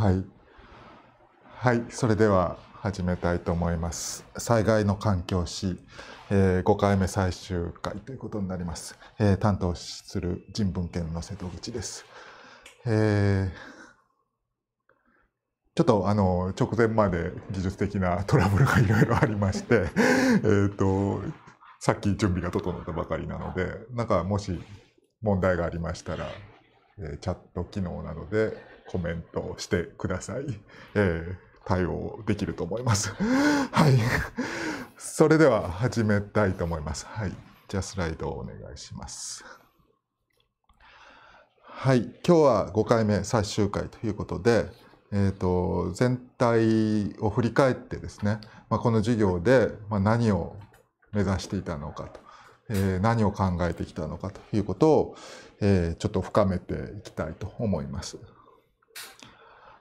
はい。はい、それでは始めたいと思います。災害の環境史、えー、5回目最終回ということになります。えー、担当する人文研の瀬戸口です。えーちょっとあの直前まで技術的なトラブルがいろいろありまして えっとさっき準備が整ったばかりなのでなんかもし問題がありましたら、えチャット機能などでコメントをしてください。えー、対応できると思います。はい。それでは始めたいと思います。はい。じゃあスライドをお願いします。はい。今日は5回目最終回ということで、えーと、と全体を振り返ってですね、まあ、この授業で何を目指していたのかと、えー、何を考えてきたのかということを、えー、ちょっと深めていきたいと思います。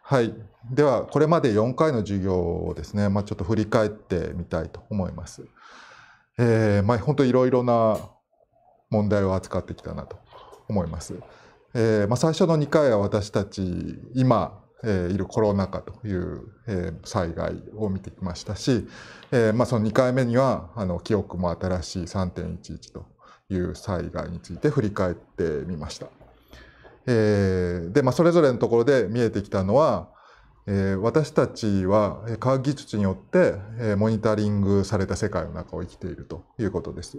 はい、ではこれまで4回の授業をですね、まあ、ちょっと振り返ってみたいと思います。えーまあ、本当いろいろな問題を扱ってきたなと思います。えーまあ、最初の2回は私たち今、えー、いるコロナ禍という、えー、災害を見てきましたし、えーまあ、その2回目にはあの記憶も新しい3.11という災害について振り返ってみました。えー、で、まあ、それぞれのところで見えてきたのは、えー、私たちは科学技術によって、えー、モニタリングされた世界の中を生きているということです。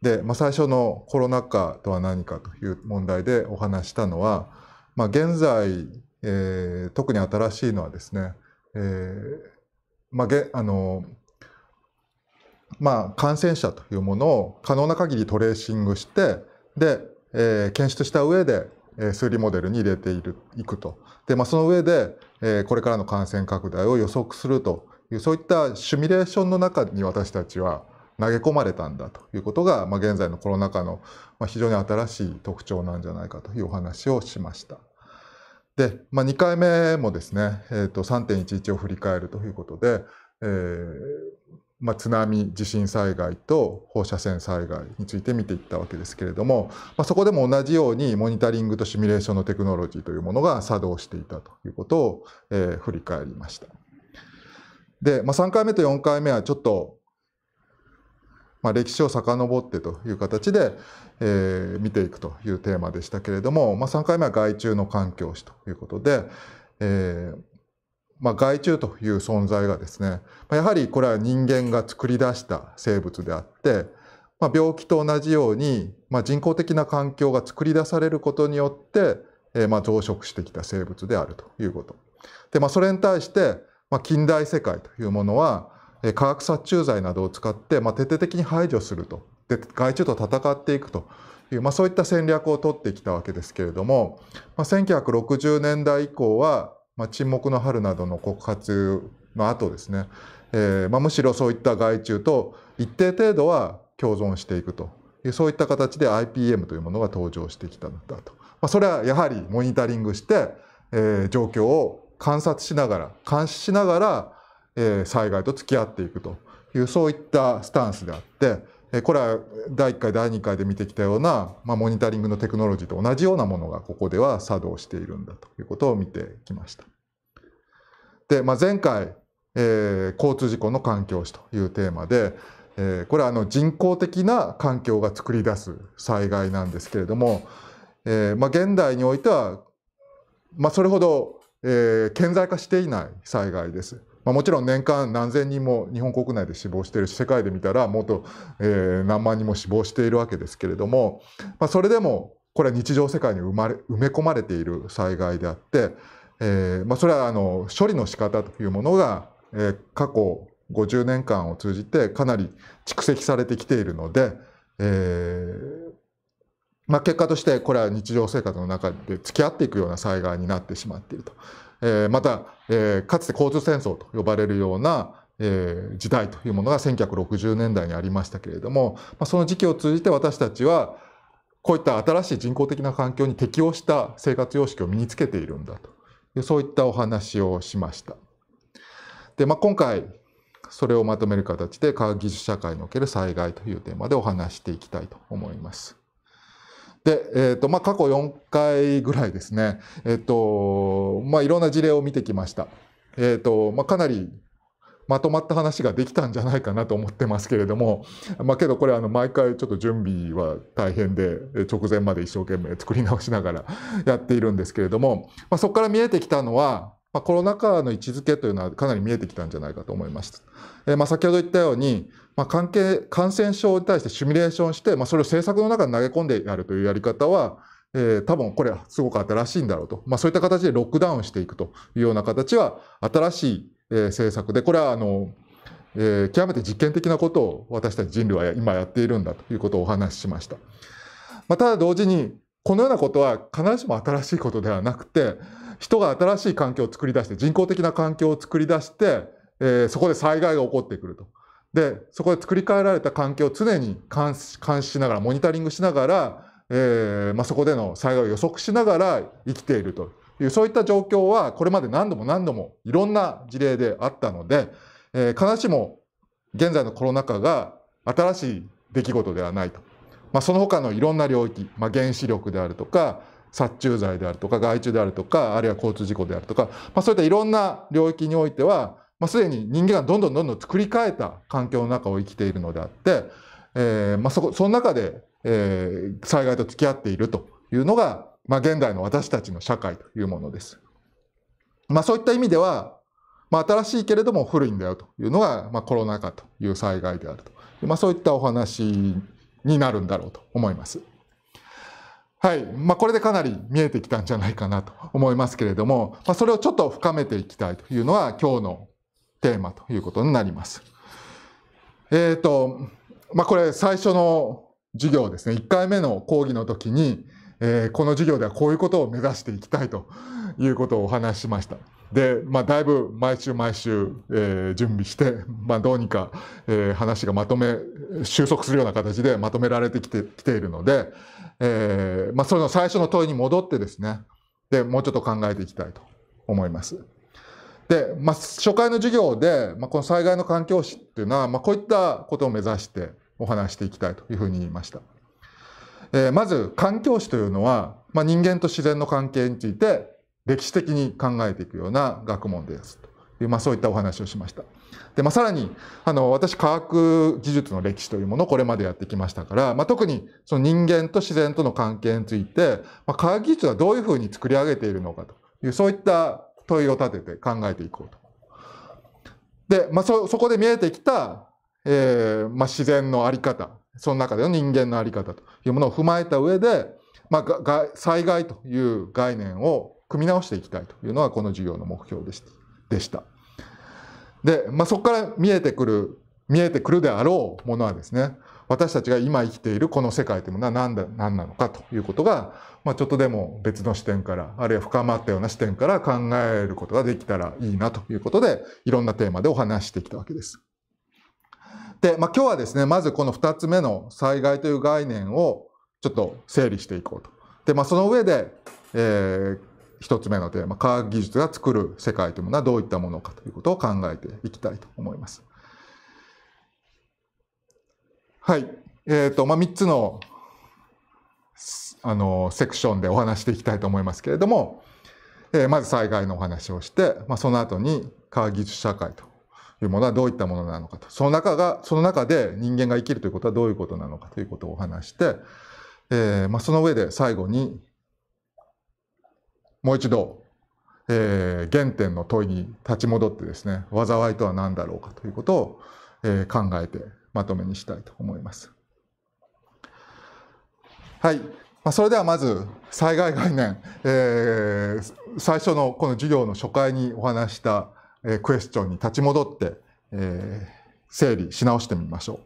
で、まあ、最初のコロナ禍とは何かという問題でお話したのは、まあ、現在、えー、特に新しいのはですね、えーまあ、げあのまあ、感染者というものを可能な限りトレーシングしてで、えー、検出した上で数理モデルに入れているいくと。で、まあ、その上で、えこれからの感染拡大を予測するというそういったシミュレーションの中に私たちは投げ込まれたんだということが、まあ、現在のコロナ禍の非常に新しい特徴なんじゃないかというお話をしました。で、まあ、2回目もですね、えー、と3.11を振り返るということで、えーまあ、津波地震災害と放射線災害について見ていったわけですけれども、まあ、そこでも同じようにモニタリングとシミュレーションのテクノロジーというものが作動していたということを、えー、振り返りました。で、まあ、3回目と4回目はちょっと、まあ、歴史を遡ってという形で、えー、見ていくというテーマでしたけれども、まあ、3回目は害虫の環境史ということで、えーまあ、害虫という存在がですね、やはりこれは人間が作り出した生物であって、まあ、病気と同じように、まあ、人工的な環境が作り出されることによって、えー、まあ増殖してきた生物であるということ。で、まあ、それに対して、まあ、近代世界というものは、化学殺虫剤などを使って、まあ、徹底的に排除すると。で、害虫と戦っていくという、まあ、そういった戦略を取ってきたわけですけれども、まあ、1960年代以降は、まあ、沈黙の春などの告発の後ですね、えー、まあ、むしろそういった害虫と一定程度は共存していくというそういった形で IPM というものが登場してきたんだと、まあ、それはやはりモニタリングして、えー、状況を観察しながら監視しながら、えー、災害と付き合っていくというそういったスタンスであって、これは第1回第2回で見てきたような、まあ、モニタリングのテクノロジーと同じようなものがここでは作動しているんだということを見てきました。で、まあ、前回、えー、交通事故の環境史というテーマで、えー、これはあの人工的な環境が作り出す災害なんですけれども、えーまあ、現代においては、まあ、それほど、えー、顕在化していない災害です。まあ、もちろん年間何千人も日本国内で死亡しているし世界で見たらもっと、えー、何万人も死亡しているわけですけれども、まあ、それでもこれは日常世界に埋まれ埋め込まれている災害であって、えーまあ、それはあの処理の仕方というものが、えー、過去50年間を通じてかなり蓄積されてきているので、えーまあ、結果としてこれは日常生活の中で付き合っていくような災害になってしまっていると。えー、また、えー、かつて交通戦争と呼ばれるような、えー、時代というものが1960年代にありましたけれども、まあ、その時期を通じて私たちはこういった新しい人工的な環境に適応した生活様式を身につけているんだとそういったお話をしました。で、まあ、今回それをまとめる形で科学技術社会における災害というテーマでお話していきたいと思います。で、えーとまあ、過去4回ぐらいですね、えーとまあ、いろんな事例を見てきました。えーとまあ、かなりまとまった話ができたんじゃないかなと思ってますけれども、まあ、けどこれあの毎回ちょっと準備は大変で直前まで一生懸命作り直しながらやっているんですけれども、まあ、そこから見えてきたのはまあ、コロナ禍の位置づけというのはかなり見えてきたんじゃないかと思います。えー、まあ、先ほど言ったように、まあ、関係感染症に対してシミュレーションして、まあ、それを政策の中に投げ込んでやるというやり方は、えー、多分これはすごく新しいんだろうと、まあ、そういった形でロックダウンしていくというような形は新しい、え政策でこれはあの、えー、極めて実験的なことを私たち人類は今やっているんだということをお話ししました。まあ、ただ同時にこのようなことは必ずしも新しいことではなくて人が新しい環境を作り出して、人工的な環境を作り出して、えー、そこで災害が起こってくると。で、そこで作り変えられた環境を常に監視しながら、モニタリングしながら、えー、まあ、そこでの災害を予測しながら生きているという、そういった状況はこれまで何度も何度もいろんな事例であったので、えー、必ずしも現在のコロナ禍が新しい出来事ではないと。まあ、その他のいろんな領域、まあ、原子力であるとか、殺虫剤であるとか害虫であるとかあるいは交通事故であるとか、まあ、そういったいろんな領域においては、まあ、すでに人間がどんどんどんどん作り変えた環境の中を生きているのであって、えーまあ、そこその中で、えー、災害と付き合っているというのが、まあ、現代の私たちの社会というものです。まあ、そういった意味では、まあ、新しいけれども古いんだよというのが、まあ、コロナ禍という災害であると、まあ、そういったお話になるんだろうと思います。はい。まあ、これでかなり見えてきたんじゃないかなと思いますけれども、まあ、それをちょっと深めていきたいというのは今日のテーマということになります。えっ、ー、と、まあ、これ最初の授業ですね。1回目の講義の時に、えー、この授業ではこういうことを目指していきたいということをお話ししました。で、まあ、だいぶ毎週毎週、えー、準備して、まあ、どうにか、えー、話がまとめ収束するような形でまとめられてきてきているので、えーまあ、その最初の問いに戻ってですねでもうちょっと考えていきたいと思います。で、まあ、初回の授業で、まあ、この災害の環境史っていうのは、まあ、こういったことを目指してお話していきたいというふうに言いました。えー、まず環境史というのは、まあ、人間と自然の関係について歴史的に考えていくような学問ですという、まあ、そういったお話をしました。でまあ、さらにあの私科学技術の歴史というものをこれまでやってきましたから、まあ、特にその人間と自然との関係について、まあ、科学技術はどういうふうに作り上げているのかというそういった問いを立てて考えていこうと。で、まあ、そそこで見えてきた、えーまあ、自然の在り方その中での人間の在り方というものを踏まえた上で、まあ、が災害という概念を組み直していきたいというのがこの授業の目標でした。で、まあ、そこから見えてくる見えてくるであろうものはですね私たちが今生きているこの世界というものは何だ何なのかということが、まあ、ちょっとでも別の視点からあるいは深まったような視点から考えることができたらいいなということでいろんなテーマでお話してきたわけです。で、まあ、今日はですねまずこの2つ目の災害という概念をちょっと整理していこうと。で、まあ、その上で、えー一つ目のテーマ、科学技術が作る世界というものはどういったものかということを考えていきたいと思います。はい。えっ、ー、と、まあ、3つの、あの、セクションでお話していきたいと思いますけれども、えー、まず災害のお話をして、まあ、その後に科学技術社会というものはどういったものなのかと。その中が、その中で人間が生きるということはどういうことなのかということをお話して、えー、まあ、その上で最後にもう一度、えー、原点の問いに立ち戻ってですね災いとは何だろうかということを、えー、考えてまとめにしたいと思います。はい、まあ、それではまず災害概念、えー、最初のこの授業の初回にお話した、えクエスチョンに立ち戻って、えー、整理し直してみましょう。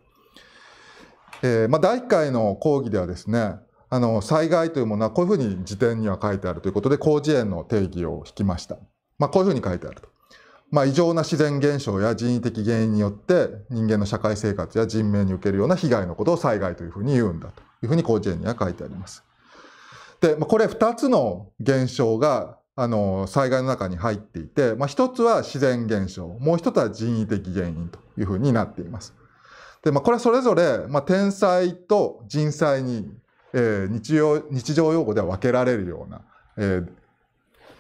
えーまあ、第1回の講義ではですねあの災害というものはこういうふうに辞典には書いてあるということで広辞苑の定義を引きました。まあ、こういうふうに書いてあると。まあ、異常な自然現象や人為的原因によって人間の社会生活や人命に受けるような被害のことを災害というふうに言うんだというふうに広辞苑には書いてあります。で、まあ、これ2つの現象があの災害の中に入っていて、まあ、1つは自然現象もう1つは人為的原因というふうになっています。で、まあ、これはそれぞれ、まあ、天災と人災にえ日用日常用語では分けられるような、え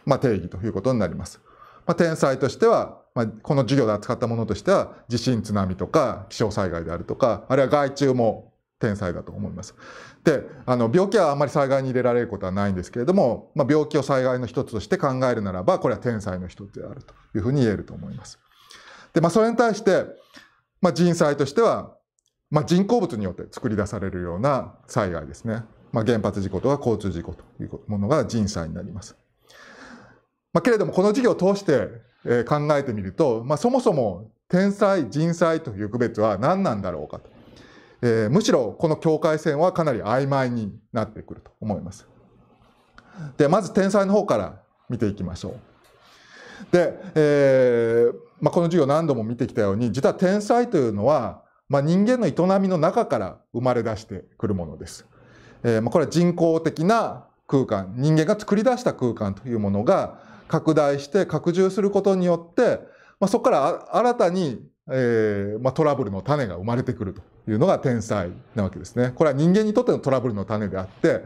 ま定義ということになります。ま天才としては、まこの授業で扱ったものとしては地震津波とか気象災害であるとかあるいは害虫も天才だと思います。であの病気はあんまり災害に入れられることはないんですけれども、ま病気を災害の一つとして考えるならばこれは天才の一つであるというふうに言えると思います。でまあ、それに対して、ま人災としてはまあ、人工物によって作り出されるような災害ですね。まあ、原発事故とか交通事故というものが人災になります。まあ、けれどもこの事業を通して考えてみると、まあ、そもそも天災人災という区別は何なんだろうかと、えー、むしろこの境界線はかなり曖昧になってくると思います。でまず天災の方から見ていきましょう。で、えーまあ、この授業何度も見てきたように実は天災というのはまあ、人間の営みの中から生まれ出してくるものです。えー、まあこれは人工的な空間人間が作り出した空間というものが拡大して拡充することによって、まあ、そこから新たに、えーまあ、トラブルの種が生まれてくるというのが天才なわけですね。これは人間にとってのトラブルの種であって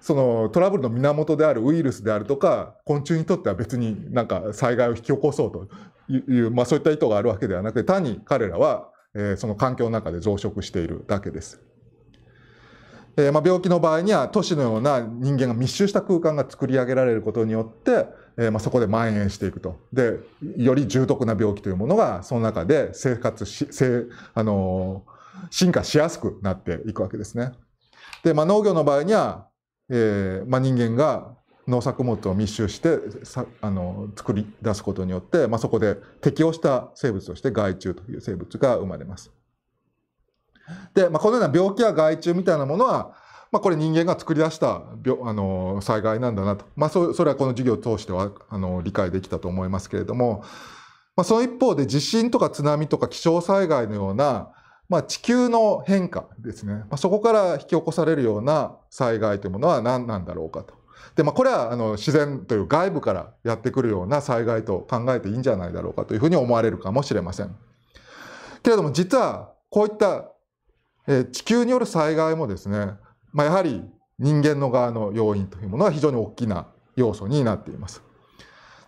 そのトラブルの源であるウイルスであるとか昆虫にとっては別になんか災害を引き起こそうという、まあ、そういった意図があるわけではなくて単に彼らはえその環境の中で増殖しているだけです。えまあ、病気の場合には都市のような人間が密集した空間が作り上げられることによって、えまあ、そこで蔓延していくとでより重篤な病気というものがその中で生活しあの進化しやすくなっていくわけですね。で、まあ、農業の場合には、えーまあ、人間が農作物を密集してあの作り出すことによって、まあ、そこで適応した生物として害虫という生物が生まれます。で、まあ、このような病気や害虫みたいなものは、まあ、これ人間が作り出した病あの災害なんだなと、まあ、それはこの授業を通してはあの理解できたと思いますけれども、まあ、その一方で地震とか津波とか気象災害のような、まあ、地球の変化ですね、まあ、そこから引き起こされるような災害というものは何なんだろうかと。で、まあ、これはあの自然という外部からやってくるような災害と考えていいんじゃないだろうかというふうに思われるかもしれません。けれども実はこういった、地球による災害もですね、まあ、やはり人間の側の要因というものは非常に大きな要素になっています。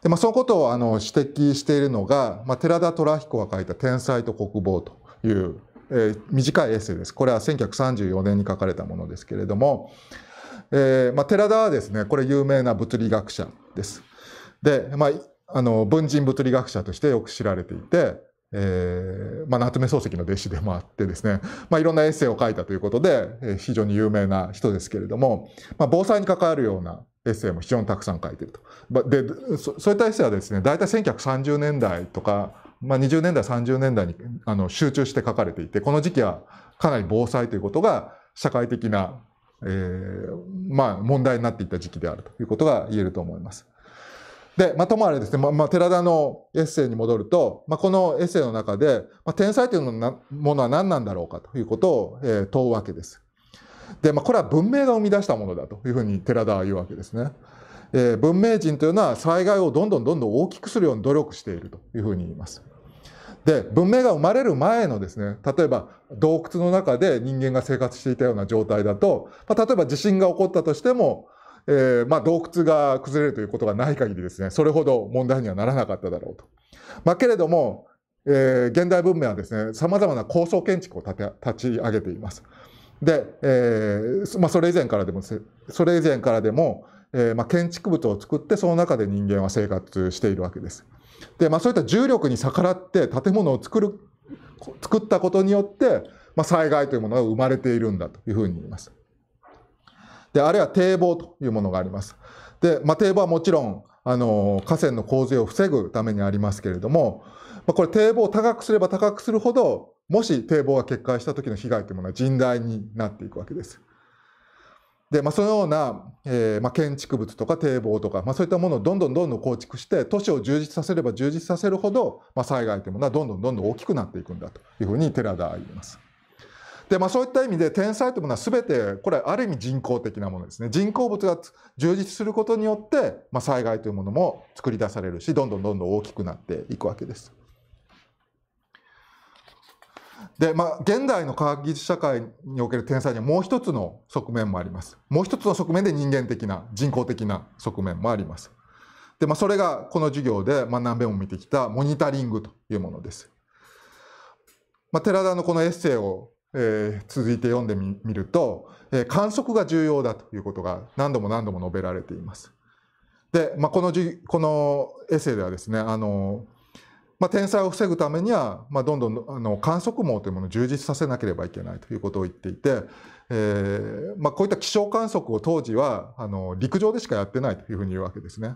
でまあ、そのことをあの指摘しているのが、まあ、寺田虎彦が書いた「天才と国防」という、えー、短いエッセイです。これは1934年に書かれたものですけれども、えー、まあ、寺田はですね、これ有名な物理学者です。で、まあ、あの、文人物理学者としてよく知られていて、えー、まあ、夏目漱石の弟子でもあってですね、まあ、いろんなエッセイを書いたということで、えー、非常に有名な人ですけれども、まあ、防災に関わるようなエッセイも非常にたくさん書いてると。で、そそういったエッセイはですね、大体1930年代とか、まあ、20年代、30年代にあの集中して書かれていて、この時期はかなり防災ということが社会的なえー、まあ、問題になっていった時期であるということが言えると思います。で、まあ、ともあれですね、まあ、寺田のエッセイに戻ると、まあ、このエッセイの中で、まあ、天才というものは何なんだろうかということを、えー、問うわけです。で、まあ、これは文明が生み出したものだというふうに寺田は言うわけですね。えー、文明人というのは災害をどんどんどんどん大きくするように努力しているというふうに言います。で文明が生まれる前のですね例えば洞窟の中で人間が生活していたような状態だと、まあ、例えば地震が起こったとしても、えー、まあ、洞窟が崩れるということがない限りですねそれほど問題にはならなかっただろうと。まあ、けれども、えー、現代文明はですねさまざまな高層建築を立ち上げています。で、えー、まそれ以前からでもそれ以前からでも、えま建築物を作ってその中で人間は生活しているわけです。で、まあ、そういった重力に逆らって建物を作る作ったことによって、まあ、災害というものが生まれているんだというふうに言います。であるいは堤防というものがあります。で、まあ、堤防はもちろんあの河川の洪水を防ぐためにありますけれども、まあ、これ堤防を高くすれば高くするほどもし堤防が決壊した時の被害というものは甚大になっていくわけです。で、まあ、そのような、えーまあ、建築物とか堤防とか、まあ、そういったものをどんどんどんどん構築して都市を充実させれば充実させるほど、まあ、災害というものはどんどんどんどん大きくなっていくんだというふうに寺田は言います。でまあ、そういった意味で天災というものは全てこれある意味人工的なものですね人工物が充実することによって、まあ、災害というものも作り出されるしどんどんどんどん大きくなっていくわけです。で、まあ、現代の科学技術社会における天才にはもう一つの側面もあります。もう一つの側面で人間的な、人工的な側面もあります。で、まあ、それがこの授業で、まあ、何遍も見てきたモニタリングというものです。まあ、寺田のこのエッセイを、えー、続いて読んでみると、えー、観測が重要だということが何度も何度も述べられています。で、まあ、このじこのエッセイではですねあのまあ、天災を防ぐためには、まあ、どんどんあの観測網というものを充実させなければいけないということを言っていて、えーまあ、こういった気象観測を当時はあの陸上でしかやってないというふうに言うわけですね。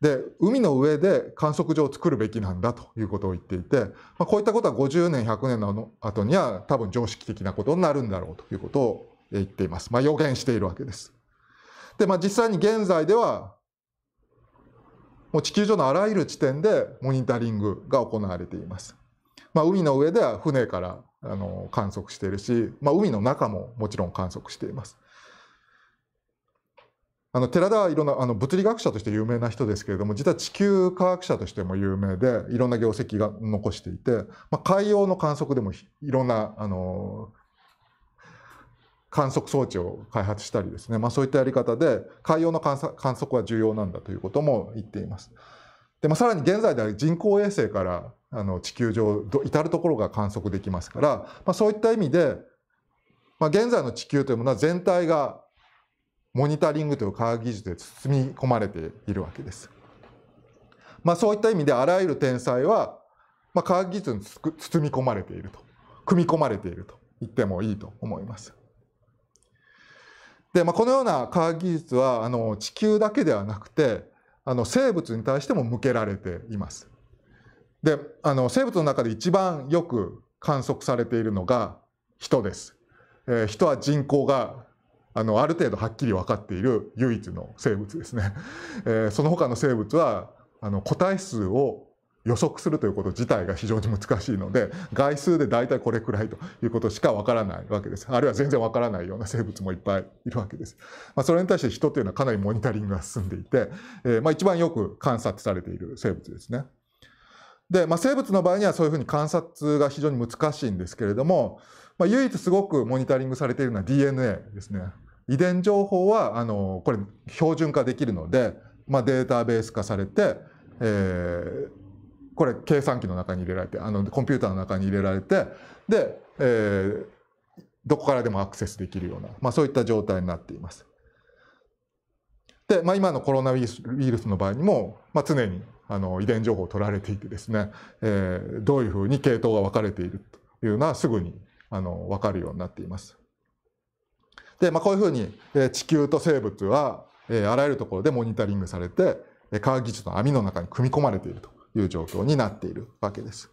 で海の上で観測所を作るべきなんだということを言っていて、まあ、こういったことは50年100年の後には多分常識的なことになるんだろうということを言っています、まあ、予言しているわけです。で、まあ、実際に現在ではもう地球上のあらゆる地点でモニタリングが行われています。まあ、海の上では船からあの観測しているし、まあ、海の中ももちろん観測しています。あの寺田はいろんなあの物理学者として有名な人ですけれども実は地球科学者としても有名でいろんな業績が残していて、まあ、海洋の観測でもいろんなあの観測装置を開発したりですね、まあ、そういったやり方で海洋の観測は重要なんだということも言っています。でまあ、さらに現在では人工衛星からあの地球上至る所が観測できますから、まあ、そういった意味で、まあ、現在の地球というものは全体がモニタリングという科学技術で包み込まれているわけです。まあ、そういった意味であらゆる天才は、まあ、科学技術に包み込まれていると組み込まれていると言ってもいいと思います。で、まあ、このような科学技術はあの地球だけではなくてあの生物に対しても向けられています。であの生物の中で一番よく観測されているのが人です。えー、人は人口があのある程度はっきり分かっている唯一の生物ですね。えー、その他の生物はあの個体数を予測するということ自体が非常に難しいので概数で大体これくらいということしかわからないわけですあるいは全然わからないような生物もいっぱいいるわけです、まあ、それに対して人というのはかなりモニタリングが進んでいて、えー、まあ、一番よく観察されている生物ですねで、まあ、生物の場合にはそういうふうに観察が非常に難しいんですけれども、まあ、唯一すごくモニタリングされているのは DNA ですね遺伝情報はあのこれ標準化できるので、まあ、データベース化されて、えー、これ計算機の中に入れられてあのコンピューターの中に入れられてで、えー、どこからでもアクセスできるような、まあ、そういった状態になっています。で、まあ、今のコロナウイルスの場合にも、まあ、常にあの遺伝情報を取られていてですね、えー、どういうふうに系統が分かれているというのはすぐにあの分かるようになっています。で、まあ、こういうふうに地球と生物はあらゆるところでモニタリングされて科学技術の網の中に組み込まれているという状況になっているわけです。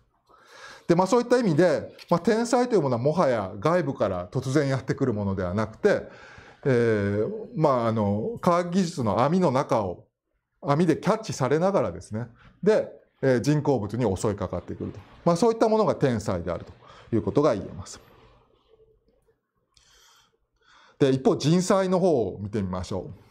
で、まあそういった意味で、まあ、天才というものはもはや外部から突然やってくるものではなくて、えー、まああの、科学技術の網の中を、網でキャッチされながらですね、で、えー、人工物に襲いかかってくると。まあそういったものが天才であるということが言えます。で、一方人災の方を見てみましょう。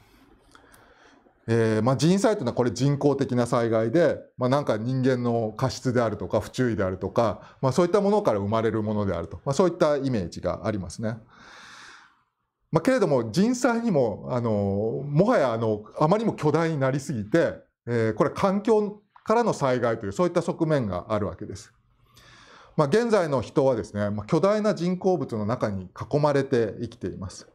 えーまあ、人災というのはこれ人工的な災害で、まあ、なんか人間の過失であるとか不注意であるとか、まあ、そういったものから生まれるものであると、まあ、そういったイメージがありますね。まあ、けれども人災にもあのもはやあのあまりにも巨大になりすぎて、えー、これ環境からの災害というそういった側面があるわけです。まあ、現在の人はですね、まあ、巨大な人工物の中に囲まれて生きています。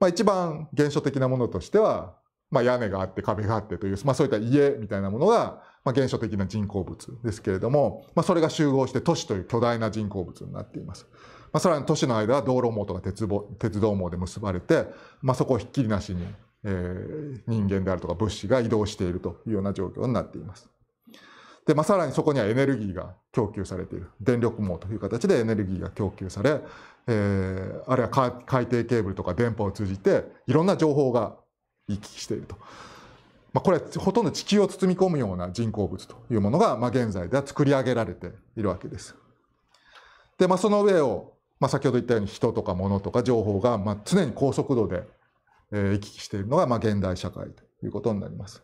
まあ、一番現象的なものとしてはまあ、屋根があって壁があってという、まあ、そういった家みたいなものが、まあ、現象的な人工物ですけれども、まあ、それが集合して都市という巨大な人工物になっています。まあ、さらに都市の間は道路網とか鉄棒鉄道網で結ばれて、まあ、そこをひっきりなしに、えー、人間であるとか物資が移動しているというような状況になっています。で、まあ、さらにそこにはエネルギーが供給されている電力網という形でエネルギーが供給され、えー、あるいは海底ケーブルとか電波を通じていろんな情報が行き来していると。まあ、これはほとんど地球を包み込むような人工物というものが、まあ、現在では作り上げられているわけです。で、まあ、その上を、まあ、先ほど言ったように人とか物とか情報が、まあ、常に高速度で、えー、行き来しているのが、まあ、現代社会ということになります。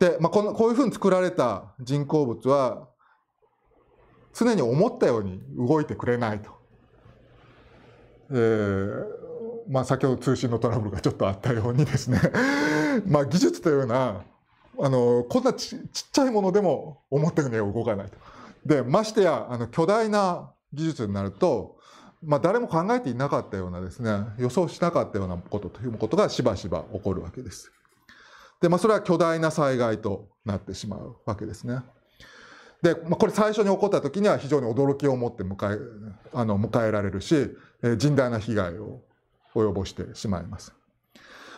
で、まあ、このこういうふうに作られた人工物は常に思ったように動いてくれないと。えーまあ、先ほど通信のトラブルがちょっとあったようにですね まあ技術というのはあのこんなちっちゃいものでも思ったようには動かないと。でましてやあの巨大な技術になると、まあ、誰も考えていなかったようなですね予想しなかったようなことということがしばしば起こるわけです。で、まあ、それは巨大な災害となってしまうわけですね。で、まあ、これ最初に起こった時には非常に驚きを持って迎えあの迎えられるし甚大な被害を及ぼしてしまいます。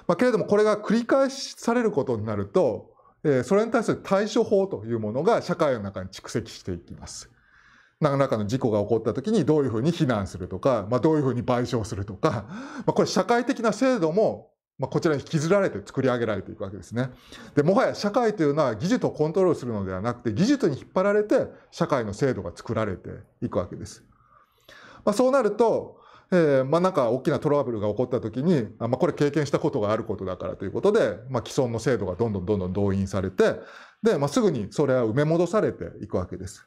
まあ、けれどもこれが繰り返されることになると、えそれに対する対処法というものが社会の中に蓄積していきます。何らかの事故が起こった時にどういうふうに避難するとか、まあ、どういうふうに賠償するとか、まあ、これ社会的な制度もまあ、こちらに引きずられて作り上げられていくわけですね。でもはや社会というのは技術をコントロールするのではなくて技術に引っ張られて社会の制度が作られていくわけです。まあ、そうなるとえー、まあ、なんか大きなトラブルが起こった時に、まあ、これ経験したことがあることだからということで、まあ、既存の制度がどんどんどんどん動員されて、で、まあ、すぐにそれは埋め戻されていくわけです。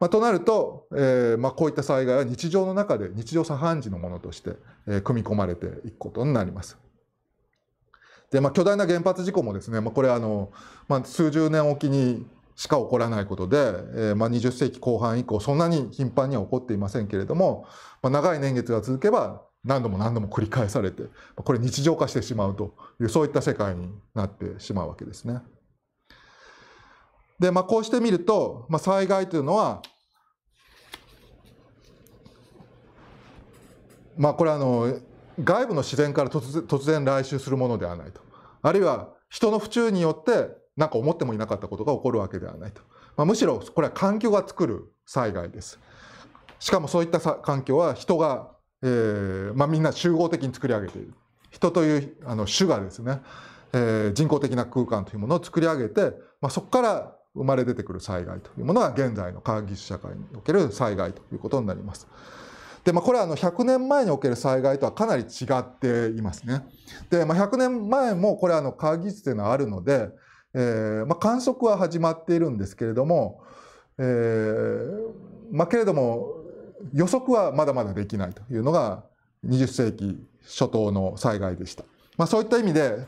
まあ、となると、えー、まあ、こういった災害は日常の中で日常茶飯事のものとして、えー、組み込まれていくことになります。で、まあ、巨大な原発事故もですね、まあ、これあの、まあ、数十年おきにしか起こらないことで、えー、まあ、20世紀後半以降そんなに頻繁には起こっていませんけれども、まあ、長い年月が続けば何度も何度も繰り返されてこれ日常化してしまうというそういった世界になってしまうわけですね。で、まあ、こうしてみると、まあ、災害というのは、まあ、これはあの外部の自然から突然来襲するものではないと。あるいは人の不注意によってなんか思ってもいなかったことが起こるわけではないと、まあ、むしろこれは環境が作る災害ですしかもそういった環境は人が、えーまあ、みんな集合的に作り上げている人というあの種がですね、えー、人工的な空間というものを作り上げて、まあ、そこから生まれ出てくる災害というものが現在の科学技術社会における災害ということになります。で、まあ、これはあの100年前における災害とはかなり違っていますね。で、まあ、100年前もこれはあの科学技術というのはあるので、えー、まあ、観測は始まっているんですけれども、えー、まあ、けれども予測はまだまだできないというのが20世紀初頭の災害でした。まあ、そういった意味で、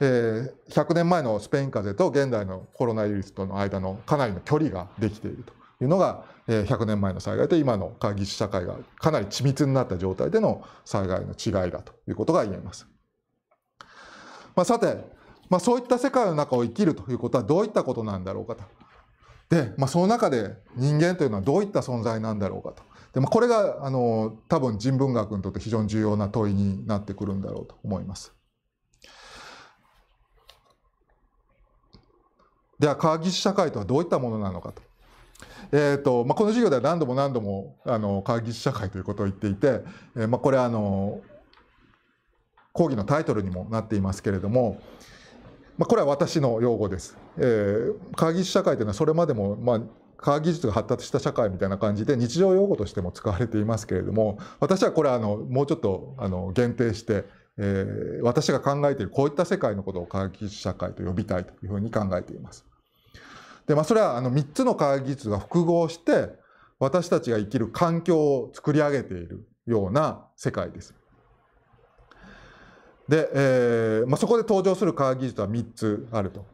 えー、100年前のスペイン風邪と現代のコロナウイルスとの間のかなりの距離ができているというのが、えー、100年前の災害と今の会議社会がかなり緻密になった状態での災害の違いだということが言えます。まあ、さてまあ、そういった世界の中を生きるということはどういったことなんだろうかと。で、まあ、その中で人間というのはどういった存在なんだろうかと。でもこれがあの多分人文学にとって非常に重要な問いになってくるんだろうと思います。では川岸社会とはどういったものなのかと。えーとまあ、この授業では何度も何度もあの川岸社会ということを言っていて、えーまあ、これはあの講義のタイトルにもなっていますけれども、まあ、これは私の用語です。えー、科学技術社会というのはそれまでも、まあ、科学技術が発達した社会みたいな感じで日常用語としても使われていますけれども私はこれはあのもうちょっとあの限定して、えー、私が考えているこういった世界のことを科学技術社会と呼びたいというふうに考えています。でまあ、それはあの3つの科学技術が複合して私たちが生きる環境を作り上げているような世界です。で、えーまあ、そこで登場する科学技術は3つあると。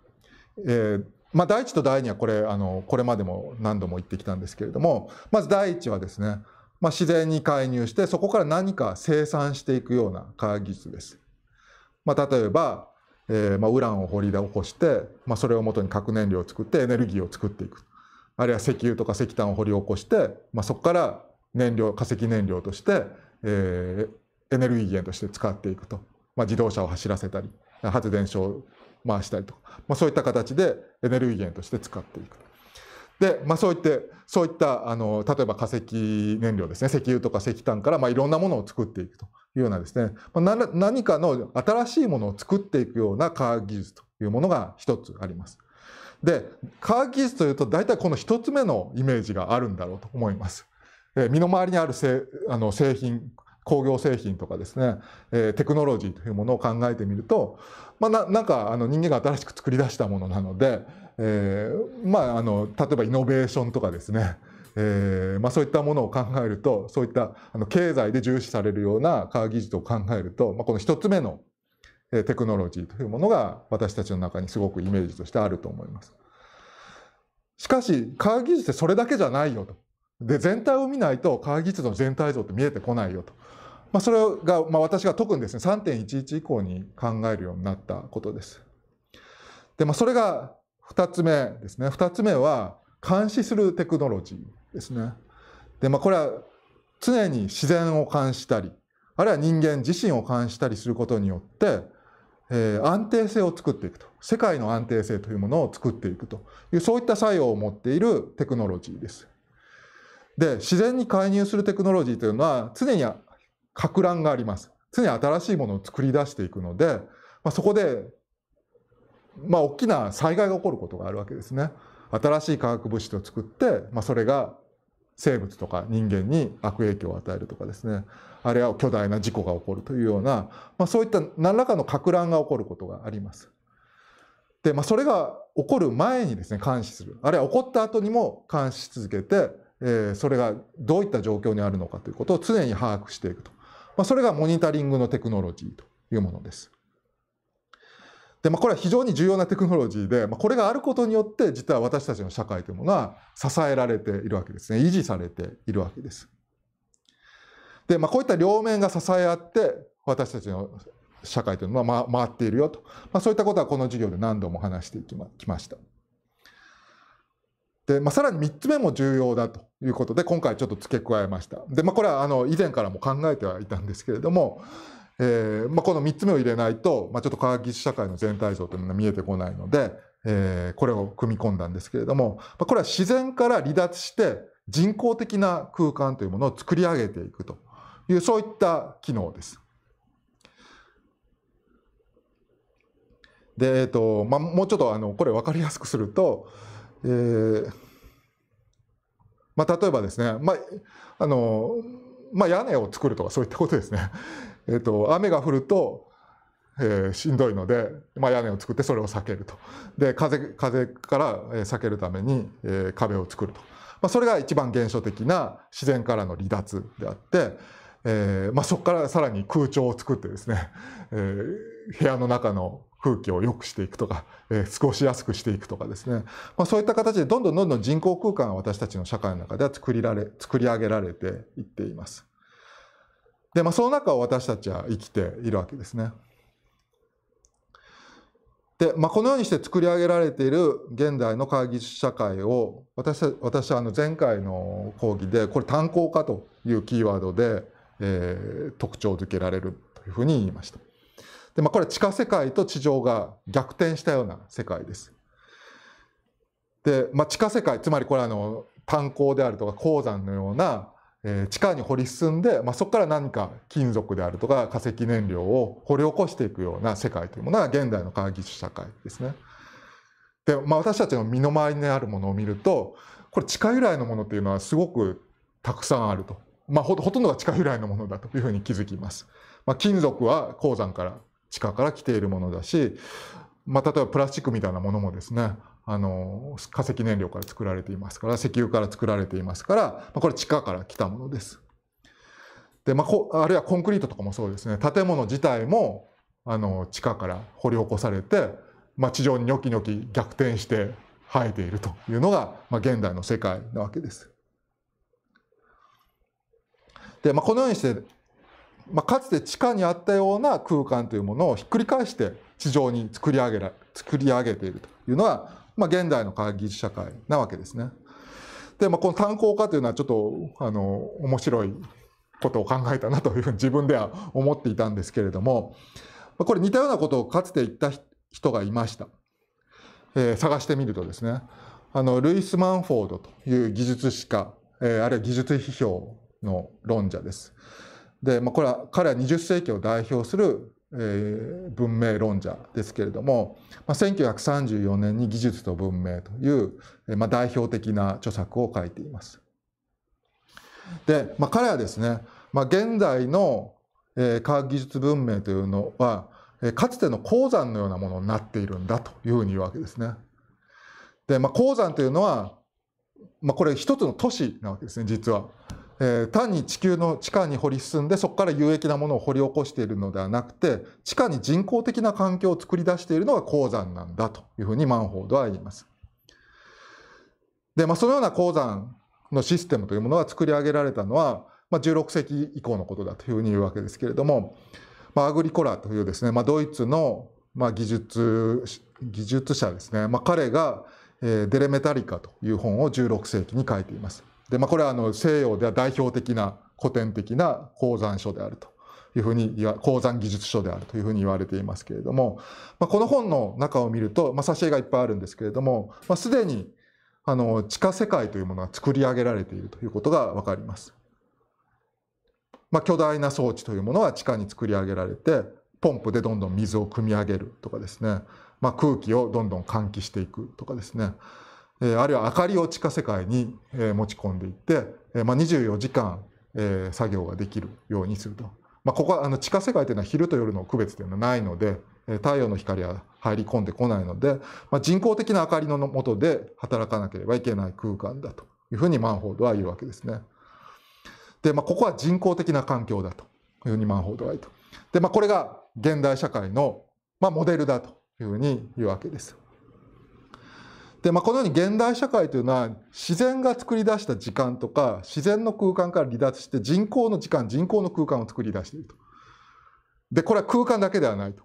えーまあ、第1と第2はこれあのこれまでも何度も言ってきたんですけれどもまず第1はですね、まあ、自然に介入してそこから何か生産していくような科学技術です。まあ、例えば、えーまあ、ウランを掘り起こして、まあ、それをもとに核燃料を作ってエネルギーを作っていくあるいは石油とか石炭を掘り起こして、まあ、そこから燃料化石燃料として、えー、エネルギー源として使っていくとまあ、自動車を走らせたり発電所を回したりとか、まあ、そういった形でエネルギー源として使っていく。で、まあ、そういってそういったあの例えば化石燃料ですね石油とか石炭から、まあ、いろんなものを作っていくというようなですね、まあ、何かの新しいものを作っていくような科学技術というものが一つあります。で科学技術というと大体この一つ目のイメージがあるんだろうと思います。身の回りにあるあの製品工業製品とかですね、えー、テクノロジーというものを考えてみると、まあ、ななんかあの人間が新しく作り出したものなので、えー、まああの例えばイノベーションとかですねえーまあ、そういったものを考えるとそういったあの経済で重視されるような科学技術を考えると、まあ、この一つ目のテクノロジーというものが私たちの中にすごくイメージとしてあると思います。しかし科学技術ってそれだけじゃないよと。で全体を見ないと科学技術の全体像って見えてこないよと。まあ、それが、まあ、私が特にですね3.11以降に考えるようになったことです。で、まあ、それが2つ目ですね2つ目は監視するテクノロジーですね。で、まあ、これは常に自然を監視したりあるいは人間自身を監視したりすることによって、えー、安定性を作っていくと世界の安定性というものを作っていくというそういった作用を持っているテクノロジーです。で自然に介入するテクノロジーというのは常に格乱があります。常に新しいものを作り出していくので、まあ、そこで、まあ、大きな災害が起こることがあるわけですね。新しい化学物質を作って、まあ、それが生物とか人間に悪影響を与えるとかですねあるいは巨大な事故が起こるというような、まあ、そういった何らかのか乱が起こることがあります。で、まあ、それが起こる前にですね監視するあるいは起こった後にも監視し続けて、えー、それがどういった状況にあるのかということを常に把握していくと。まあ、それがモニタリングのテクノロジーというものです。で、まあ、これは非常に重要なテクノロジーで、まあ、これがあることによって実は私たちの社会というものは支えられているわけですね維持されているわけです。で、まあ、こういった両面が支え合って私たちの社会というのは回っているよと、まあ、そういったことはこの授業で何度も話してきました。で、まあ、さらに3つ目も重要だということで今回ちょっと付け加えました。でまあ、これはあの以前からも考えてはいたんですけれども、えーまあ、この3つ目を入れないと、まあ、ちょっと科学技術社会の全体像というのが見えてこないので、えー、これを組み込んだんですけれども、まあ、これは自然から離脱して人工的な空間というものを作り上げていくというそういった機能です。でえーとまあ、もうちょっとあのこれ分かりやすくすると、えー、まあ、例えばですね、まああのまあ、屋根を作るとかそういったことですね。えーと、雨が降ると、えー、しんどいので、まあ、屋根を作ってそれを避けるとで風風から避けるために、えー、壁を作ると、まあ、それが一番原初的な自然からの離脱であって、えーまあ、そこからさらに空調を作ってですね、えー、部屋の中の空気を良くしていくとか、えー、過ごしやすくしていくとかですね、まあ、そういった形でどんどんどんどん人工空間が私たちの社会の中では作りられ作り上げられていっています。で、まあ、その中を私たちは生きているわけですね。で、まあ、このようにして作り上げられている現代の会議社会を私私はあの前回の講義でこれ炭鉱化というキーワードで、えー、特徴づけられるというふうに言いました。で、まあ、これは地下世界と地上が逆転したような世界です。で、まあ、地下世界つまりこれあの炭鉱であるとか鉱山のような、えー、地下に掘り進んで、まあ、そこから何か金属であるとか化石燃料を掘り起こしていくような世界というものが現代の科学技術社会ですね。で、まあ、私たちの身の回りにあるものを見るとこれ地下由来のものっていうのはすごくたくさんあると、まあ、ほとんどが地下由来のものだというふうに気づきます。まあ、金属は鉱山から地下から来ているものだし、まあ、例えばプラスチックみたいなものもですねあの化石燃料から作られていますから石油から作られていますから、まあ、これ地下から来たものです。でまあ、こあるいはコンクリートとかもそうですね建物自体もあの地下から掘り起こされて、まあ、地上にニョキニョキ逆転して生えているというのが、まあ、現代の世界なわけです。で、まあ、このようにしてまあ、かつて地下にあったような空間というものをひっくり返して地上に作り上げら作り上げているというのは、まあ、現代の科学技術社会なわけですね。で、まあ、この炭鉱化というのはちょっとあの面白いことを考えたなというふうに 自分では思っていたんですけれどもこれ似たようなことをかつて言った人がいました、えー、探してみるとですねあのルイス・マンフォードという技術史家、えー、あるいは技術批評の論者です。で、まあ、これは彼は20世紀を代表する、えー、文明論者ですけれども、まあ、1934年に「技術と文明」という、えー、まあ、代表的な著作を書いています。で、まあ、彼はですね、まあ、現在の、えー、科学技術文明というのは、えー、かつての鉱山のようなものになっているんだというふうに言うわけですね。で、まあ、鉱山というのは、まあ、これ一つの都市なわけですね実は。えー、単に地球の地下に掘り進んでそこから有益なものを掘り起こしているのではなくて地下に人工的な環境を作り出しているのが鉱山なんだというふうにマンホードは言います。でまあ、そのような鉱山のシステムというものは作り上げられたのは、まあ、16世紀以降のことだというふうに言うわけですけれども、まあ、アグリコラというですね、まあ、ドイツの、まあ、技術技術者ですね、まあ、彼が、えー「デレメタリカ」という本を16世紀に書いています。で、まあ、これはあの西洋では代表的な古典的な鉱山書であるというふうに鉱山技術書であるというふうに言われていますけれども、まあ、この本の中を見ると、まあ、挿絵がいっぱいあるんですけれども、まあ、すでにあの地下世界というものが作り上げられているということがわかります。まあ、巨大な装置というものは地下に作り上げられて、ポンプでどんどん水を汲み上げるとかですね、まあ、空気をどんどん換気していくとかですね、あるいは明かりを地下世界に持ち込んでいって、まあ、24時間作業ができるようにすると。まあ、ここはあの地下世界というのは昼と夜の区別というのはないので太陽の光は入り込んでこないので、まあ、人工的な明かりの下で働かなければいけない空間だというふうにマンホールは言うわけですね。で、まあ、ここは人工的な環境だというふうにマンホールは言うと。で、まあ、これが現代社会の、まあ、モデルだというふうに言うわけです。で、まあ、このように現代社会というのは自然が作り出した時間とか自然の空間から離脱して人工の時間人工の空間を作り出していると。でこれは空間だけではないと。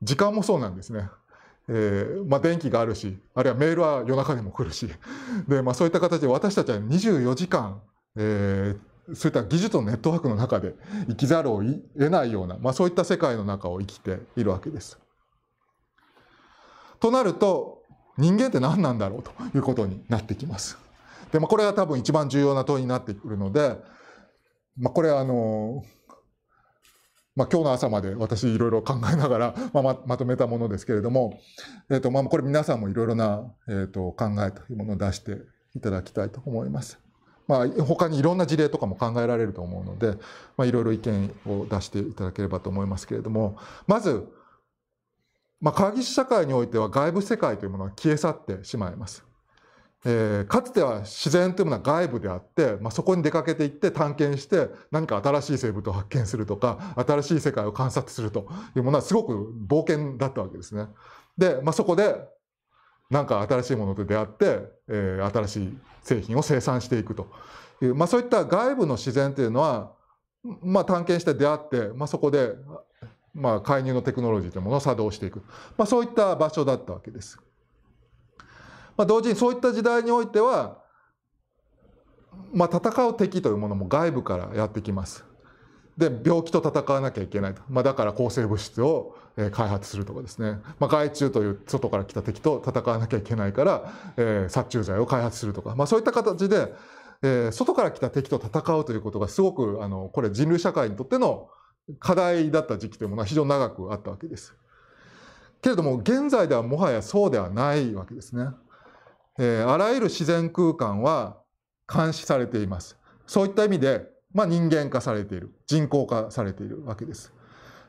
時間もそうなんですね。えーまあ、電気があるしあるいはメールは夜中でも来るしで、まあ、そういった形で私たちは24時間、えー、そういった技術のネットワークの中で生きざるを得ないような、まあ、そういった世界の中を生きているわけです。となると人間って何なんだろうということになってきます。で、もこれが多分一番重要な問いになってくるので、まあ、これはあのまあ、今日の朝まで私いろいろ考えながら、まあ、ままとめたものですけれども、えーとまあ、これ皆さんもいろいろな、えーと考えというものを出していただきたいと思います。まあ、他にいろんな事例とかも考えられると思うので、まあ、いろいろ意見を出していただければと思いますけれどもまずまあ、川岸社会においては外部世界というものは消え去ってしまいます。えー、かつては自然というものは外部であって、まあ、そこに出かけていって探検して何か新しい生物を発見するとか新しい世界を観察するというものはすごく冒険だったわけですね。で、まあ、そこで何か新しいものと出会って、えー、新しい製品を生産していくという、まあ、そういった外部の自然というのは、まあ、探検して出会って、まあ、そこでまあ、介入のテクノロジーというものを作動していく、まあ、そういった場所だったわけです。まあ、同時にそういった時代においては、まあ、戦う敵というものも外部からやってきます。で病気と戦わなきゃいけないと、まあ、だから抗生物質を開発するとかですね、まあ、害虫という外から来た敵と戦わなきゃいけないから、えー、殺虫剤を開発するとか、まあ、そういった形で、えー、外から来た敵と戦うということがすごくあのこれ人類社会にとっての課題だった時期というものは非常に長くあったわけです。けれども現在ではもはやそうではないわけですね。えー、あらゆる自然空間は監視されています。そういった意味で、まあ、人間化されている人工化されているわけです。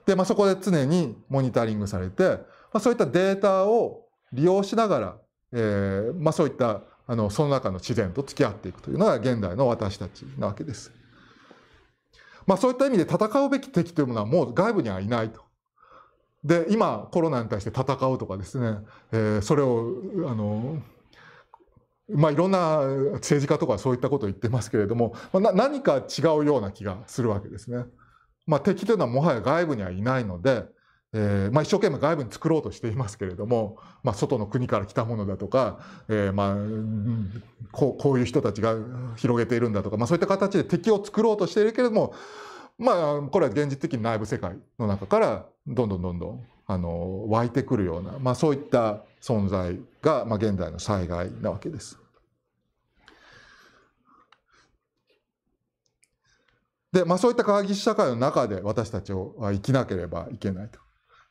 で、まあ、そこで常にモニタリングされて、まあ、そういったデータを利用しながら、えーまあ、そういったあのその中の自然と付き合っていくというのが現代の私たちなわけです。まあ、そういった意味で戦うべき敵というものはもう外部にはいないと。で今コロナに対して戦うとかですね、えー、それをあのまあいろんな政治家とかそういったことを言ってますけれども、まあ、何か違うような気がするわけですね。まあ、敵というのはもはや外部にはいないので、えーまあ、一生懸命外部に作ろうとしていますけれども、まあ、外の国から来たものだとか、えーまあ、こうこういう人たちが広げているんだとか、まあ、そういった形で敵を作ろうとしているけれども、まあ、これは現実的に内部世界の中からどんどんどんどんあの湧いてくるような、まあ、そういった存在が、まあ、現在の災害なわけです。で、まあ、そういった科学社会の中で私たちは生きなければいけないと。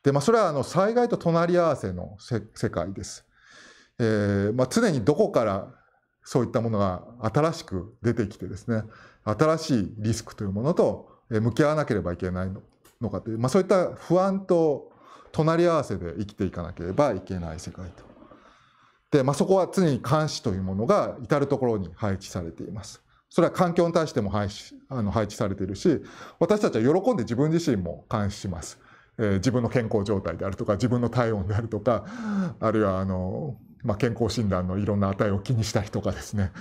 で、まあ、それはあの災害と隣り合わせの世界です。えーまあ、常にどこからそういったものが新しく出てきてですね新しいリスクというものと向き合わなければいけないのかという、まあ、そういった不安と隣り合わせで生きていかなければいけない世界と。で、まあ、そこは常に監視というものが至る所に配置されています。それは環境に対しても配置あの配置されているし私たちは喜んで自分自身も監視します。えー、自分の健康状態であるとか自分の体温であるとかあるいはあの、まあ、健康診断のいろんな値を気にしたりとかですね、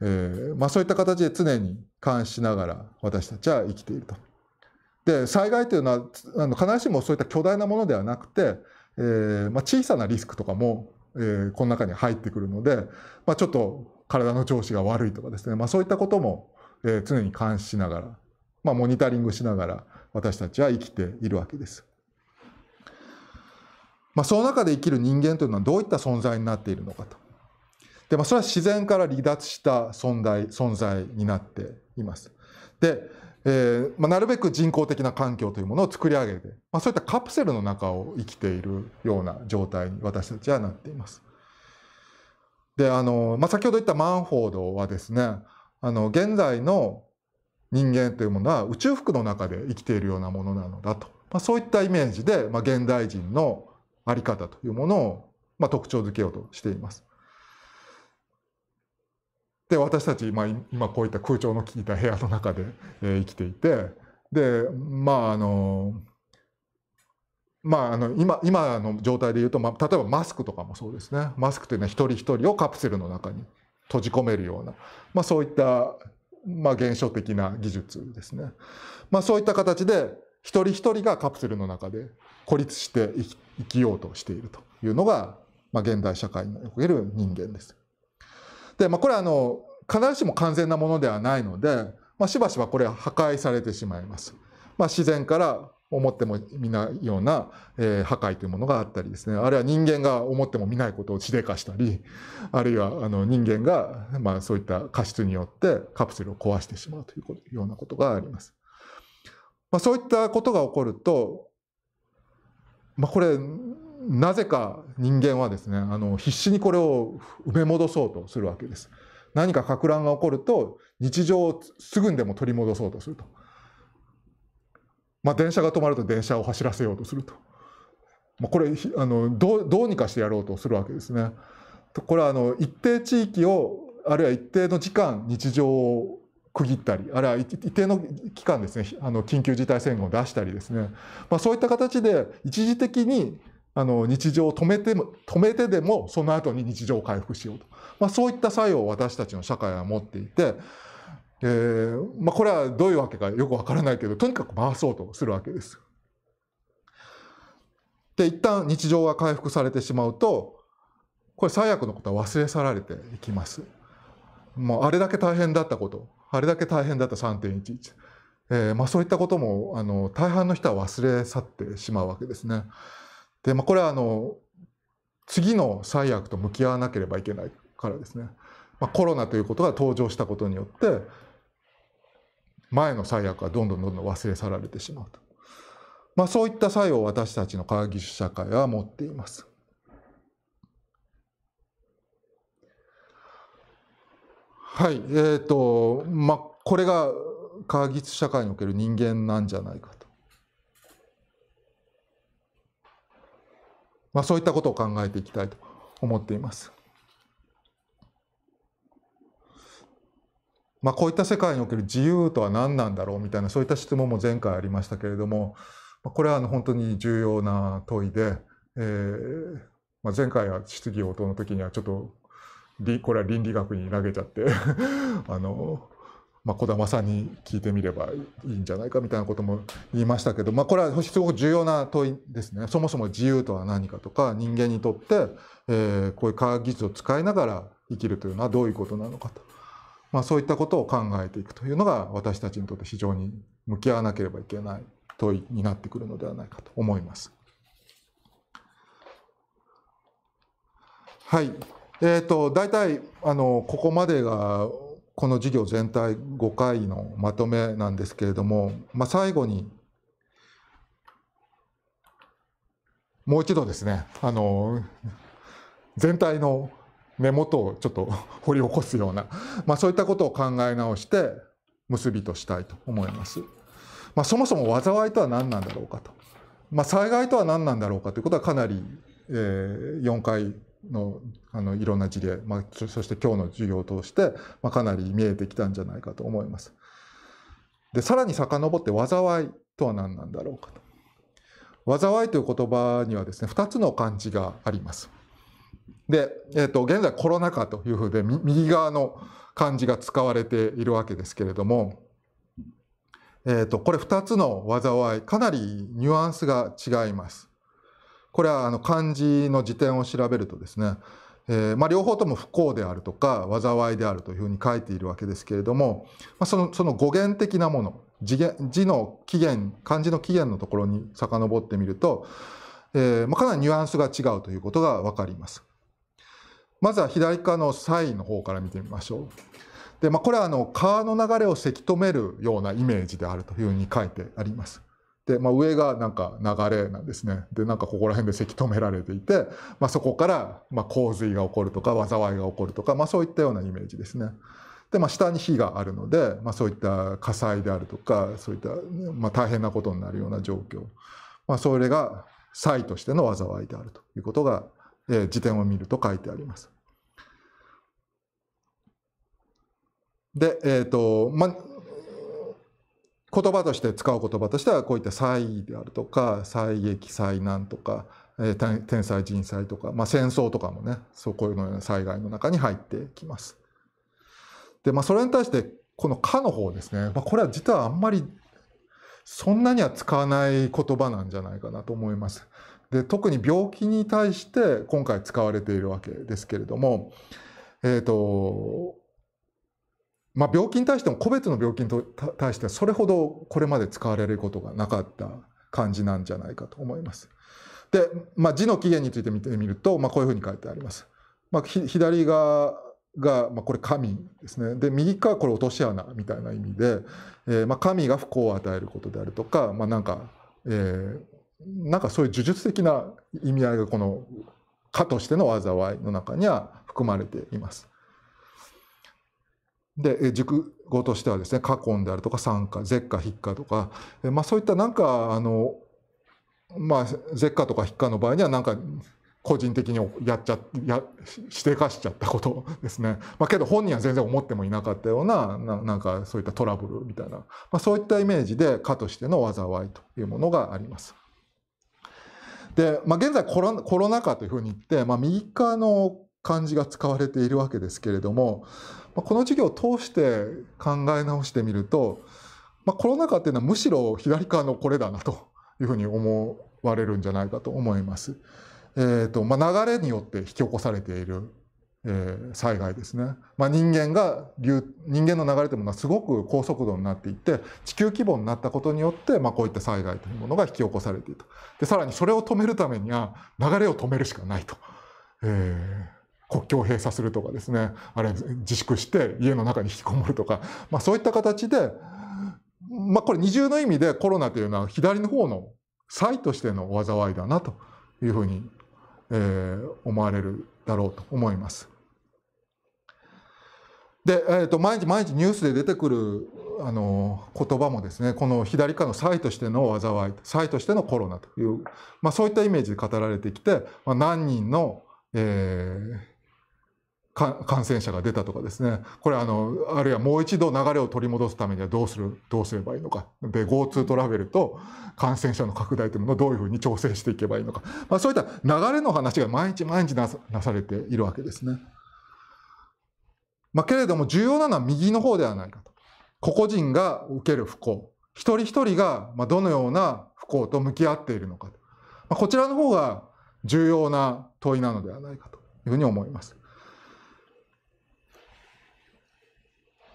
えー、まあ、そういった形で常に監視しながら私たちは生きていると。で災害というのはあの必ずしもそういった巨大なものではなくて、えー、まあ、小さなリスクとかも、えー、この中に入ってくるので、まあ、ちょっと体の調子が悪いとかですね、まあ、そういったことも、えー、常に監視しながら、まモニタリングしながら、私たちは生きているわけです。まあ、その中で生きる人間というのはどういった存在になっているのかと。で、まあ、それは自然から離脱した存在存在になっています。で、えーまあ、なるべく人工的な環境というものを作り上げて、まあ、そういったカプセルの中を生きているような状態に私たちはなっています。であの、まあ、先ほど言ったマンフォードはですねあの現在の人間というものは宇宙服の中で生きているようなものなのだと、まあ、そういったイメージで、まあ、現代人の在り方というものを、まあ、特徴づけようとしています。で私たち、まあ、今こういった空調の効いた部屋の中で、えー、生きていてでまああのまあ、あの今今の状態で言うと、まあ、例えばマスクとかもそうですねマスクというのは一人一人をカプセルの中に閉じ込めるような、まあ、そういったまあ、現象的な技術ですね。まあ、そういった形で一人一人がカプセルの中で孤立して生きようとしているというのが、まあ、現代社会における人間です。で、まあ、これはあの必ずしも完全なものではないので、まあ、しばしばこれは破壊されてしまいます。まあ、自然から思ってもみないような、えー、破壊というものがあったりですねあるいは人間が思ってもみないことを地で化したりあるいはあの人間が、まあ、そういった過失によってカプセルを壊してしまうというようなことがあります。まあ、そういったことが起こると、まあ、これなぜか人間はですねあの必死にこれを埋め戻そうとするわけです。何かか乱が起こると日常をすぐにでも取り戻そうとすると。まあ、電車が止まると電車を走らせようとすると、まあ、これあのどうどうにかしてやろうとするわけですね。これはあの一定地域をあるいは一定の時間日常を区切ったりあるいは一定の期間ですねあの緊急事態宣言を出したりですね、まあ、そういった形で一時的にあの日常を止めても止めてでもその後に日常を回復しようと、まあ、そういった作用を私たちの社会は持っていてえー、まあ、これはどういうわけかよくわからないけどとにかく回そうとするわけです。で一旦日常が回復されてしまうとこれ最悪のことは忘れ去られていきます。もうあれだけ大変だったことあれだけ大変だった3.11、えーまあ、そういったこともあの大半の人は忘れ去ってしまうわけですね。で、まあ、これはあの次の最悪と向き合わなければいけないからですね。まあ、コロナということが登場したことによって前の最悪はどんどんどんどん忘れ去られてしまうと。まあ、そういった作用を私たちの科学技術社会は持っています。はい、えっ、ー、と、まあ、これが科学技術社会における人間なんじゃないかと。まあ、そういったことを考えていきたいと思っています。まあ、こういった世界における自由とは何なんだろうみたいなそういった質問も前回ありましたけれどもこれは本当に重要な問いで、えーまあ、前回は質疑応答の時にはちょっとこれは倫理学に投げちゃって あの、まあ、児玉さんに聞いてみればいいんじゃないかみたいなことも言いましたけど、まあ、これはすごく重要な問いですねそもそも自由とは何かとか人間にとって、えー、こういう科学技術を使いながら生きるというのはどういうことなのかと。まあ、そういったことを考えていくというのが私たちにとって非常に向き合わなければいけない問いになってくるのではないかと思います。はい、えーと、大体あのここまでがこの授業全体5回のまとめなんですけれども、まあ、最後にもう一度ですねあの全体の根元をちょっと掘り起こすような、まあ、そういったことを考え直して結びとしたいと思います。まあ、そもそも災いとは何なんだろうかと、まあ、災害とは何なんだろうかということはかなり、えー、4回のあのいろんな事例、まあ、そして今日の授業を通して、まあ、かなり見えてきたんじゃないかと思います。でさらに遡って災いとは何なんだろうかと。災いという言葉にはですね2つの漢字があります。で、えー、と現在コロナ禍というふうで右側の漢字が使われているわけですけれども、えー、とこれ2つの災いかなりニュアンスが違います。これはあの漢字の辞典を調べるとですね、えーまあ、両方とも不幸であるとか災いであるというふうに書いているわけですけれども、まあ、そのその語源的なもの字字の起源漢字の起源のところに遡ってみると、えーまあ、かなりニュアンスが違うということが分かります。まずは左側のサイの方から見てみましょう。でまあ、これはあの川の流れをせき止めるようなイメージであるというふうに書いてあります。で、まあ、上がなんか流れなんですね。でなんかここら辺でせき止められていて、まあ、そこからまあ洪水が起こるとか災いが起こるとか、まあ、そういったようなイメージですね。で、まあ、下に火があるので、まあ、そういった火災であるとかそういった、まあ、大変なことになるような状況、まあ、それが災としての災いであるということが、えー、辞典を見ると書いてあります。で、えっ、ー、と、ま、言葉として使う言葉としてはこういった災異であるとか災疫災難とか、えー、天災人災とか、まあ、戦争とかもねそうこういうの災害の中に入ってきます。でまあそれに対してこの「か」の方ですね、まあ、これは実はあんまりそんなには使わない言葉なんじゃないかなと思います。で特に病気に対して今回使われているわけですけれどもえっ、ー、とまあ、病気に対しても個別の病気に対してはそれほどこれまで使われることがなかった感じなんじゃないかと思います。で、まあ、字の起源について見てみると、まあ、こういうふうに書いてあります。まあ、左側が、まあ、これ神ですねで右側これ落とし穴みたいな意味で、えーまあ、神が不幸を与えることであるとか、まあ、なんか、えー、なんかそういう呪術的な意味合いがこの「か」としての災いの中には含まれています。で熟語としてはですね過根であるとか酸化舌下筆下とか、まあ、そういったなんかあのまあ舌下とか筆下の場合にはなんか個人的にやっちゃやしてかしちゃったこと ですね、まあ、けど本人は全然思ってもいなかったようななんかそういったトラブルみたいな、まあ、そういったイメージで科としての災いというものがあります。で、まあ、現在コロナ禍というふうに言って、まあ、右側の漢字が使われているわけですけれどもこの授業を通して考え直してみると、まあ、コロナ禍っていうのはむしろ左側のこれだなというふうに思われるんじゃないかと思います。えーとまあ、流れによって引き起こされている、えー、災害ですね、まあ、人間が人間の流れというものはすごく高速度になっていって地球規模になったことによって、まあ、こういった災害というものが引き起こされていたでさらにそれを止めるためには流れを止めるしかないと。えー国境を閉鎖するとかですね、あれ自粛して家の中に引きこもるとか、まあそういった形で、まあこれ二重の意味でコロナというのは左の方の才としての災いだなというふうに、えー、思われるだろうと思います。で、えーと、毎日毎日ニュースで出てくるあの言葉もですねこの左側の才としての災い才としてのコロナという、まあ、そういったイメージで語られてきて、まあ、何人の、えー、感染者が出たとかですねこれあのあるいはもう一度流れを取り戻すためにはどうするどうすればいいのかで GoTo トラベルと感染者の拡大というものをどういうふうに調整していけばいいのか、まあ、そういった流れの話が毎日毎日なされているわけですね。まあ、けれども重要なのは右の方ではないかと。個々人が受ける不幸一人一人がどのような不幸と向き合っているのか、まあ、こちらの方が重要な問いなのではないかというふうに思います。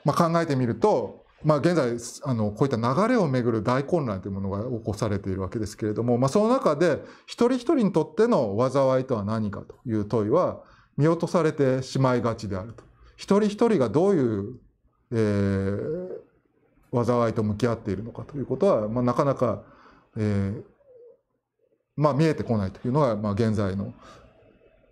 まあ、考えてみると、まあ、現在あのこういった流れをめぐる大混乱というものが起こされているわけですけれども、まあ、その中で一人一人にとっての災いとは何かという問いは見落とされてしまいがちであると。一人一人がどういう、えー、災いと向き合っているのかということは、まあ、なかなか、えーまあ、見えてこないというのが、まあ、現在の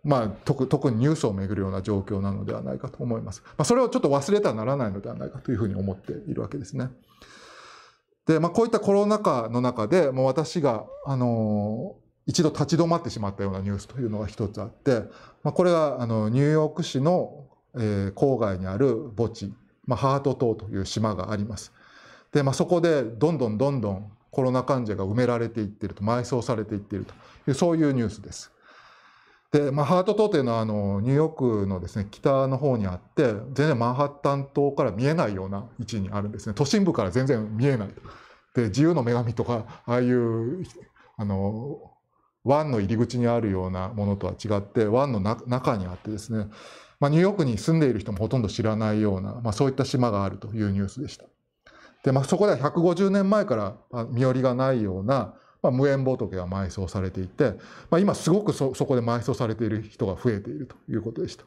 まあ、特特にニュースをめぐるような状況なのではないかと思います。まあ、それをちょっと忘れてはならないのではないかというふうに思っているわけですね。で、まあ、こういったコロナ禍の中で、もう私が、あの一度立ち止まってしまったようなニュースというのが一つあって、まあ、これはあのニューヨーク市の、えー、郊外にある墓地、まあ、ハート島という島があります。で、まあ、そこでどんどんどんどんコロナ患者が埋められていってると埋葬されていっているというそういうニュースです。で、まあ、ハート島というのはあのニューヨークのですね北の方にあって全然マンハッタン島から見えないような位置にあるんですね都心部から全然見えないで自由の女神とかああいうあの湾の入り口にあるようなものとは違って湾の中にあってですね、まあ、ニューヨークに住んでいる人もほとんど知らないような、まあ、そういった島があるというニュースでした。でまあ、そこでは150年前から身寄りがないようなまあ、無縁仏が埋葬されていて、まあ、今すごくそこで埋葬されている人が増えているということでした。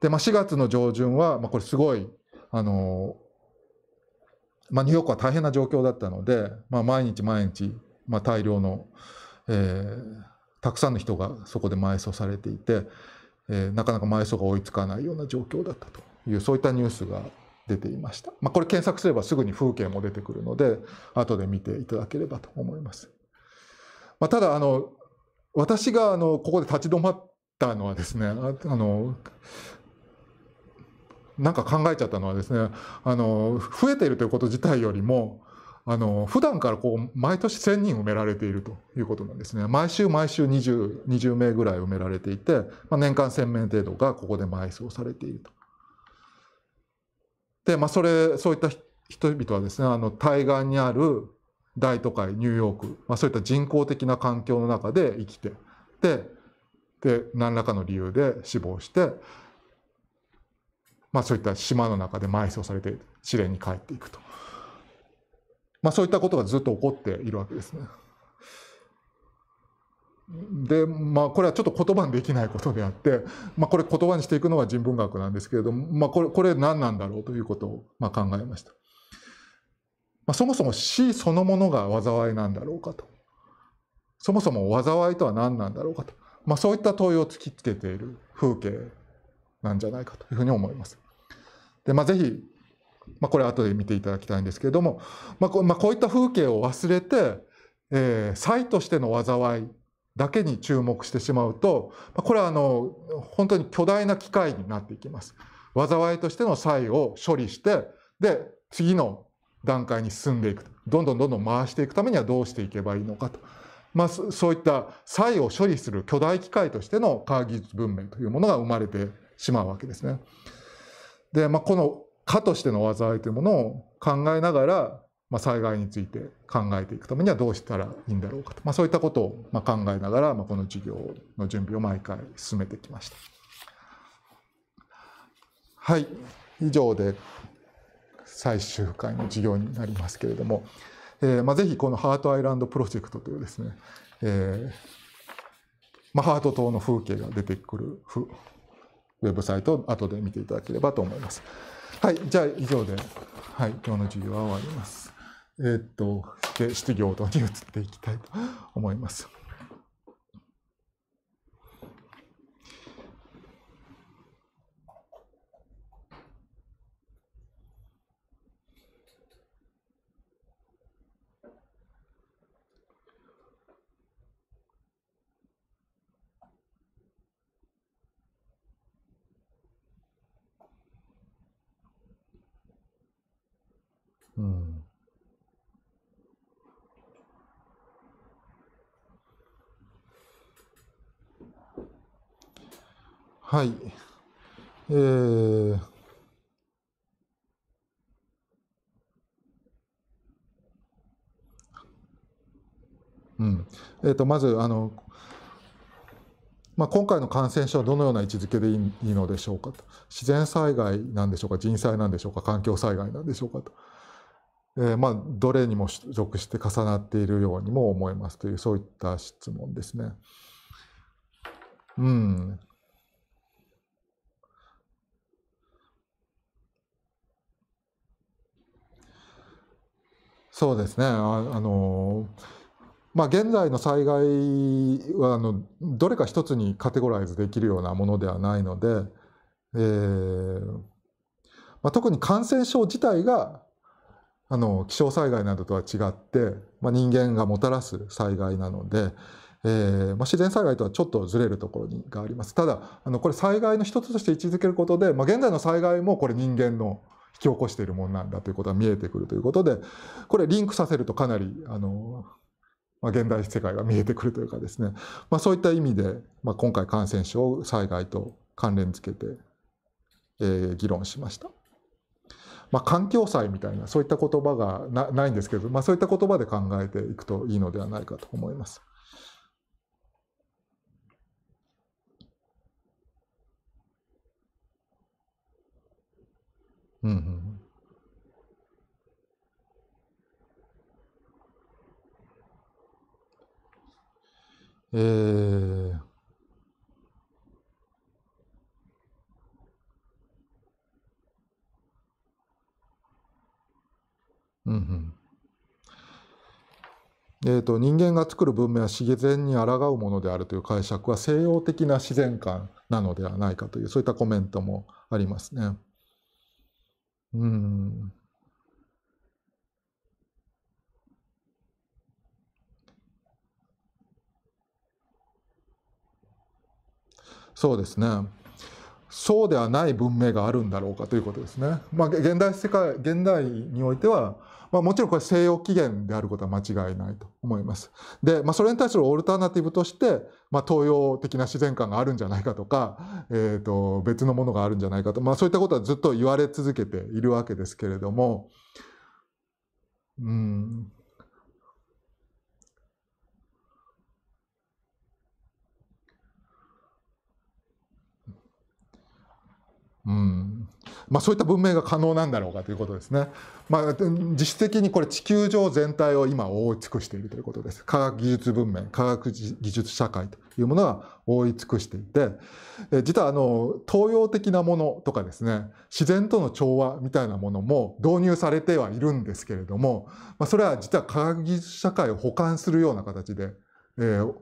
で、まあ、4月の上旬は、まあ、これすごい、あのまあ、ニューヨークは大変な状況だったので、まあ、毎日毎日、まあ、大量の、えー、たくさんの人がそこで埋葬されていて、えー、なかなか埋葬が追いつかないような状況だったというそういったニュースが出ていました。まあ、これ検索すればすぐに風景も出てくるので、後で見ていただければと思います。まあ、ただ、あの、私があのここで立ち止まったのはですね、あの、なんか考えちゃったのはですね、あの、増えているということ自体よりも、あの、普段からこう、毎年1000人埋められているということなんですね。毎週毎週 20, 20名ぐらい埋められていて、まあ、年間1000名程度がここで埋葬されていると。で、まあ、それ、そういった人々はですね、あの、対岸にある大都会、ニューヨーク、まあ、そういった人工的な環境の中で生きて、で、で、何らかの理由で死亡して、まあ、そういった島の中で埋葬されて試練に帰っていくと、まあ、そういったことがずっと起こっているわけですね。でまあこれはちょっと言葉にできないことであって、まあ、これ言葉にしていくのは人文学なんですけれども、まあ、これこれ何なんだろうということをまあ考えました。まあ、そもそも死そのものが災いなんだろうかとそもそも災いとは何なんだろうかと、まあ、そういった問いを突きつけている風景なんじゃないかというふうに思います。でまあ、ぜひ、まあ、これ後で見ていただきたいんですけれども、まあこまあ、こういった風景を忘れて、えー、災としての災いだけに注目してしまうとこれはあの本当に巨大な機械になっていきます。災いとしての災を処理してで次の段階に進んでいくどんどんどんどん回していくためにはどうしていけばいいのかと、まあ、そういった災を処理する巨大機械としての科学技術文明というものが生まれてしまうわけですね。で、まあ、この科としての災いというものを考えながらまあ、災害について考えていくためにはどうしたらいいんだろうかと、まあ、そういったことをまあ考えながら、まあ、この授業の準備を毎回進めてきました。はい、以上で最終回の授業になりますけれども、えーまあ、ぜひこのハートアイランドプロジェクトというですね、えーまあ、ハート島の風景が出てくるウェブサイトを後で見ていただければと思います。はい、じゃあ以上で、はい、今日の授業は終わります。えっと、で、質疑応答に移っていきたいと思います。はい。えー、うん。えっ、ー、と、まず、あの、まあ、今回の感染症はどのような位置づけでいいのでしょうかと。自然災害なんでしょうか、人災なんでしょうか、環境災害なんでしょうかと。えー、まあ、どれにも属して重なっているようにも思いますという、そういった質問ですね。うん。そうですねああのまあ、現在の災害はあのどれか一つにカテゴライズできるようなものではないので、えーまあ、特に感染症自体があの気象災害などとは違って、まあ、人間がもたらす災害なので、えーまあ、自然災害とはちょっとずれるところにがありますただあのこれ災害の一つとして位置づけることで、まあ、現在の災害もこれ人間の引き起こしているもんなんだということが見えてくるということで、これリンクさせるとかなり、あの、まあ、現代世界が見えてくるというかですね、まあ、そういった意味で、まあ、今回感染症災害と関連付けて、えー、議論しました。まあ、環境祭みたいなそういった言葉がないんですけど、まあ、そういった言葉で考えていくといいのではないかと思います。うんえー、うんえーと人間が作る文明は自然に抗うものであるという解釈は西洋的な自然観なのではないかというそういったコメントもありますね。うん。そうですね。そうではない文明があるんだろうかということですね。まあ、現代世界、現代においては、まあ、もちろんこれ西洋起源であることは間違いないと思います。で、まあ、それに対するオルタナティブとして、まあ、東洋的な自然観があるんじゃないかとか、えー、と別のものがあるんじゃないかと、まあ、そういったことはずっと言われ続けているわけですけれども、うん、うん、まあ、そういった文明が可能なんだろうかということですね。まあ、実質的にこれ地球上全体を今覆い尽くしているということです。科学技術文明、科学技術社会というものが覆い尽くしていて、え実はあの東洋的なものとかですね、自然との調和みたいなものも導入されてはいるんですけれども、まあ、それは実は科学技術社会を補完するような形で、えー、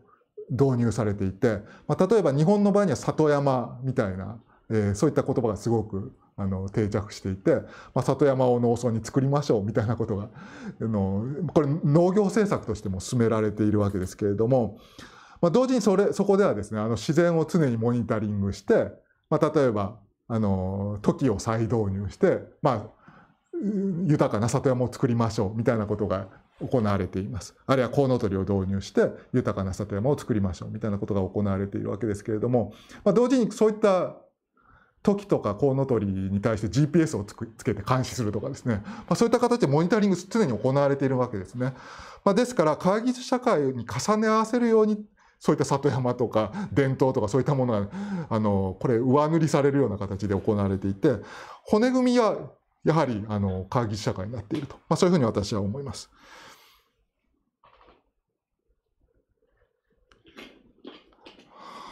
導入されていて、まあ、例えば日本の場合には里山みたいなえー、そういった言葉がすごくあの定着していて、まあ、里山を農村に作りましょうみたいなことがあのこれ農業政策としても進められているわけですけれども、まあ、同時にそれそこではですねあの自然を常にモニタリングして、まあ、例えばあの時を再導入して、まあ、豊かな里山を作りましょうみたいなことが行われています。あるいはコウノトリを導入して豊かな里山を作りましょうみたいなことが行われているわけですけれども、まあ、同時にそういった時とかコウノトリに対して GPS をつけて監視するとかですね、まあ、そういった形でモニタリング常に行われているわけですね。まあ、ですから会議技社会に重ね合わせるようにそういった里山とか伝統とかそういったものがあのこれ上塗りされるような形で行われていて骨組みはやはりあの会議技社会になっていると、まあ、そういうふうに私は思います。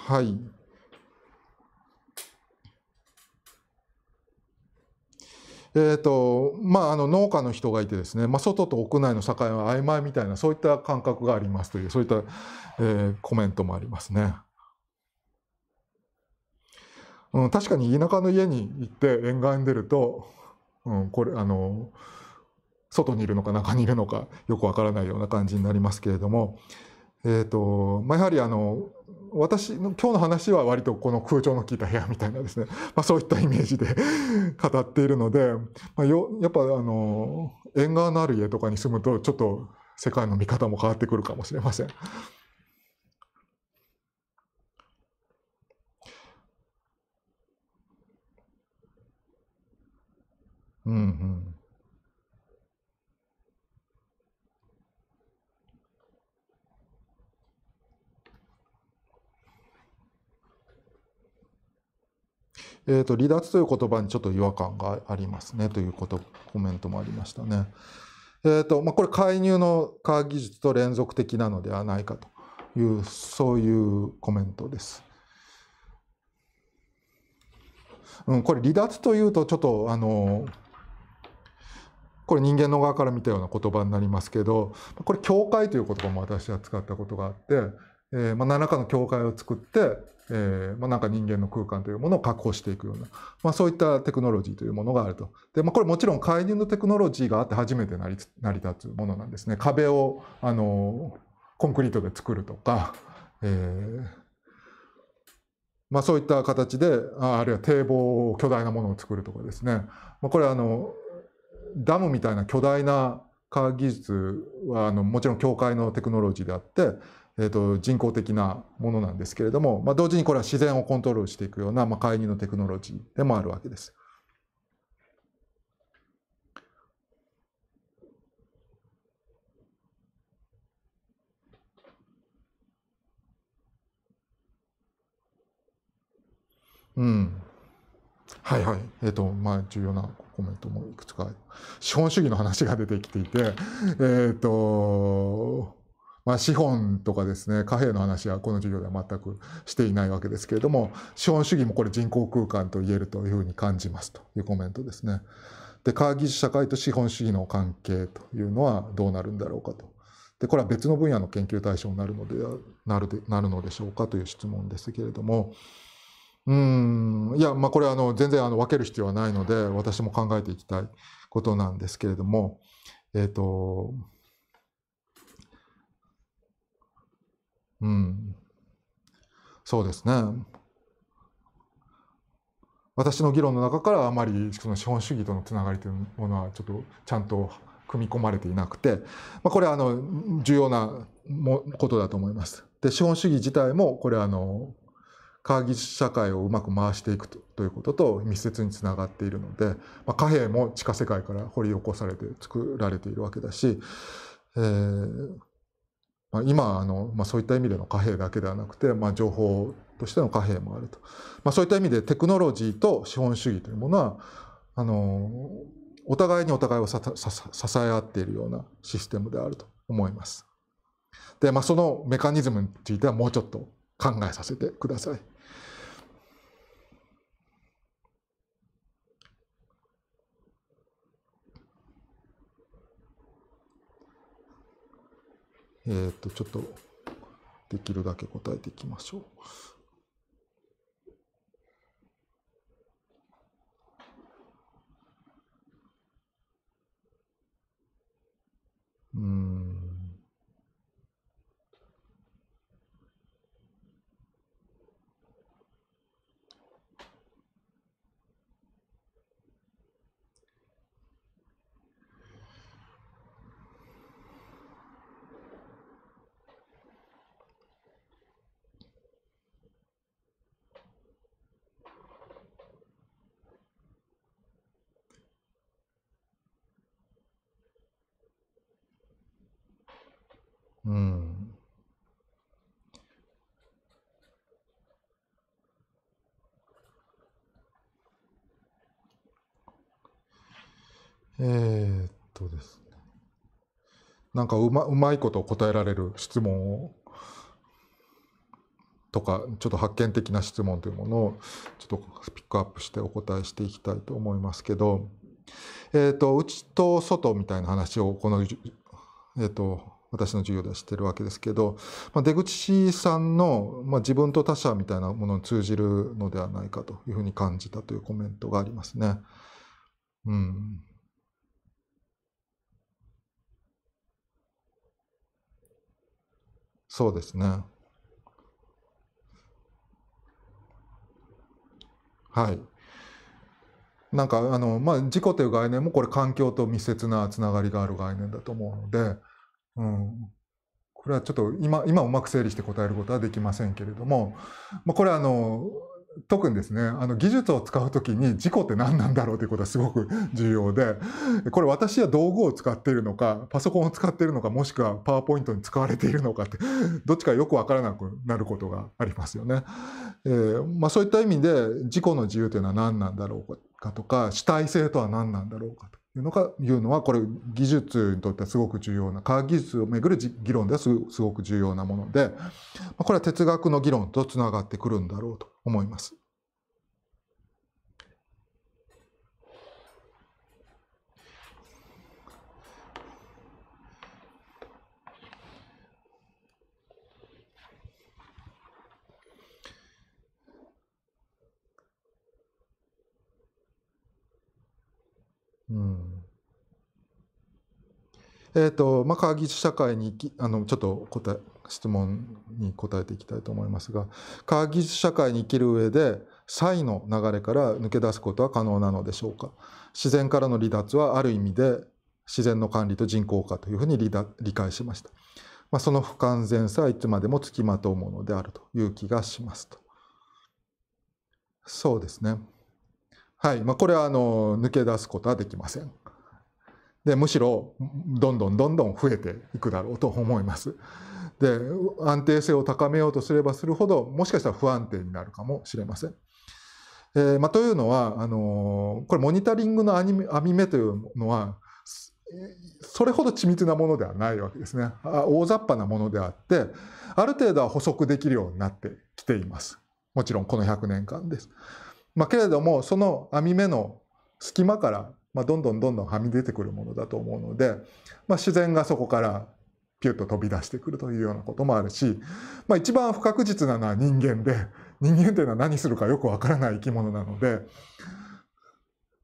はいえーとまあ、あの農家の人がいてですね、まあ、外と屋内の境は曖昧みたいなそういった感覚がありますというそういった、えー、コメントもありますね。うん、確かに田舎の家に行って沿岸に出ると、うん、これあの外にいるのか中にいるのかよくわからないような感じになりますけれども、えーとまあ、やはりあの私の今日の話は割とこの空調の効いた部屋みたいなですね、まあ、そういったイメージで 語っているので、まあ、よやっぱあの縁側のある家とかに住むとちょっと世界の見方も変わってくるかもしれません。うんうんえーと、離脱という言葉にちょっと違和感がありますねということコメントもありましたね。えーとまあ、これ介入の科学技術と連続的なのではないかというそういうコメントです。うん、これ離脱というとちょっとあのこれ人間の側から見たような言葉になりますけどこれ境界という言葉も私は使ったことがあってえー、まあ、何らかの境界を作って、えー、まあ、なんか人間の空間というものを確保していくような、まあ、そういったテクノロジーというものがあると。で、まあ、これもちろん介入のテクノロジーがあって初めて成り成り立つものなんですね。壁を、あのコンクリートで作るとか、えー、まあ、そういった形であるいは堤防を巨大なものを作るとかですね、まあ、これはあのダムみたいな巨大な科学技術はあのもちろん境界のテクノロジーであって、えー、と人工的なものなんですけれども、まあ、同時にこれは自然をコントロールしていくような、まあ、介入のテクノロジーでもあるわけです。うん、はいはい、えーとまあ、重要なコメントもいくつか資本主義の話が出てきていて、えっ、ー、とまあ、資本とかですね貨幣の話はこの授業では全くしていないわけですけれども資本主義もこれ人工空間と言えるというふうに感じますというコメントですね。で科学技術社会と資本主義の関係というのはどうなるんだろうかと。でこれは別の分野の研究対象になるのでなるでなるのでしょうかという質問ですけれどもうんいやまあこれはあの全然あの分ける必要はないので私も考えていきたいことなんですけれどもえっ、ー、とうん。そうですね。私の議論の中からあまりその資本主義とのつながりというものはちょっとちゃんと組み込まれていなくて、まあ、これはあの重要なもことだと思います。で資本主義自体もこれはあの科学社会をうまく回していくということと密接につながっているので、まあ、貨幣も地下世界から掘り起こされて作られているわけだし、えー、まあ、今あの、まあ、そういった意味での貨幣だけではなくて、まあ、情報としての貨幣もあると、まあ、そういった意味でテクノロジーと資本主義というものはあのお互いにお互いを支え合っているようなシステムであると思います。で、まあ、そのメカニズムについてはもうちょっと考えさせてください。えー、っと、ちょっと、できるだけ答えていきましょう。うん。うん。えー、っとですね。なんかうまうまいこと答えられる質問をとかちょっと発見的な質問というものをちょっとピックアップしてお答えしていきたいと思いますけど、えーと、と内と外みたいな話をこの、えーと私の授業ではってるわけですけど、まあ、出口さんの、まあ、自分と他者みたいなものに通じるのではないかというふうに感じたというコメントがありますね。うん。そうですね。はい。なんかあの、まあ、事故という概念もこれ環境と密接なつながりがある概念だと思うので、うん、これはちょっと今今うまく整理して答えることはできませんけれども、まあ、これはあの特にですねあの技術を使う時に事故って何なんだろうということはすごく重要でこれ私は道具を使っているのかパソコンを使っているのかもしくはパワーポイントに使われているのかってどっちかよく分からなくなることがありますよね。えー、まあ、そういった意味で事故の自由というのは何なんだろうかとか主体性とは何なんだろうかというのがいうのはこれ技術にとってはすごく重要な科学技術をめぐる議論ではすごく重要なものでこれは哲学の議論とつながってくるんだろうと思います。うんえーとまあ、川岸社会にあのちょっと答え質問に答えていきたいと思いますが川岸社会に生きる上で才の流れから抜け出すことは可能なのでしょうか自然からの離脱はある意味で自然の管理と人工化というふうに理解しました、まあ、その不完全さはいつまでもつきまとうものであるという気がしますとそうですねはいまあ、これはあの抜け出すことはできません。でむしろどんどんどんどん増えていくだろうと思います。で安定性を高めようとすればするほどもしかしたら不安定になるかもしれません。えーまあ、というのはあのー、これモニタリングの網目というのはそれほど緻密なものではないわけですね大雑把なものであってある程度は補足できるようになってきていますもちろんこの100年間です。まあ、けれどもその網目の隙間から、まあ、どんどんどんどんはみ出てくるものだと思うので、まあ、自然がそこからピュッと飛び出してくるというようなこともあるし、まあ、一番不確実なのは人間で人間っていうのは何するかよくわからない生き物なので、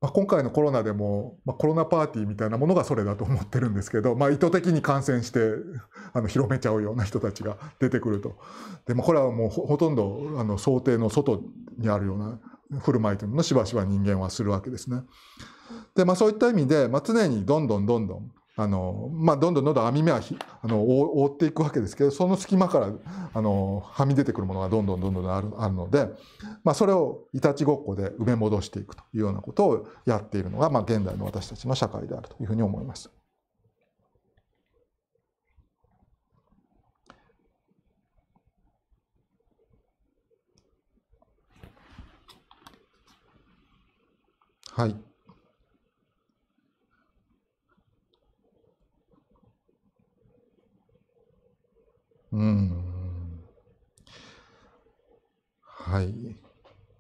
まあ、今回のコロナでも、まあ、コロナパーティーみたいなものがそれだと思ってるんですけど、まあ、意図的に感染してあの広めちゃうような人たちが出てくるとでもこれはもうほとんどあの想定の外にあるような振る舞いというのをしばしば人間はするわけですね。で、まあそういった意味で、まあ常にどんどんどんどん、あの、まあどんどんどんどん網目はあの覆っていくわけですけど、その隙間から、あの、はみ出てくるものがどんどんどんどんあるあるので、まあそれをいたちごっこで埋め戻していくというようなことをやっているのが、まあ現代の私たちの社会であるというふうに思います。はい。うん。はい。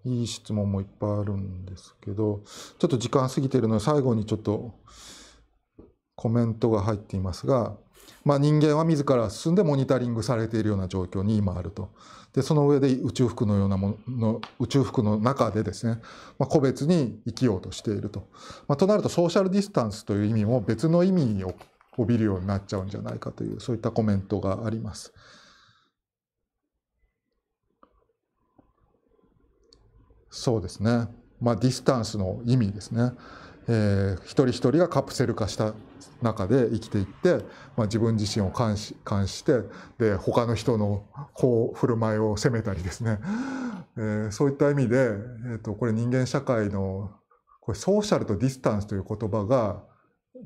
いい質問もいっぱいあるんですけど、ちょっと時間過ぎてるので、最後にちょっとコメントが入っていますが、まあ、人間は自ら進んでモニタリングされているような状況に今あると。でその上で宇宙服のようなもの宇宙服の中でですね、まあ、個別に生きようとしていると、まあ、となるとソーシャルディスタンスという意味も別の意味を帯びるようになっちゃうんじゃないかというそういったコメントがあります。そうですね。まあ、ディスタンスの意味ですね。えー、一人一人がカプセル化した中で生きていって、まあ、自分自身を監視監視してで他の人のこう振る舞いを責めたりですね、えー、そういった意味で、えーと、とこれ人間社会のこれソーシャルとディスタンスという言葉が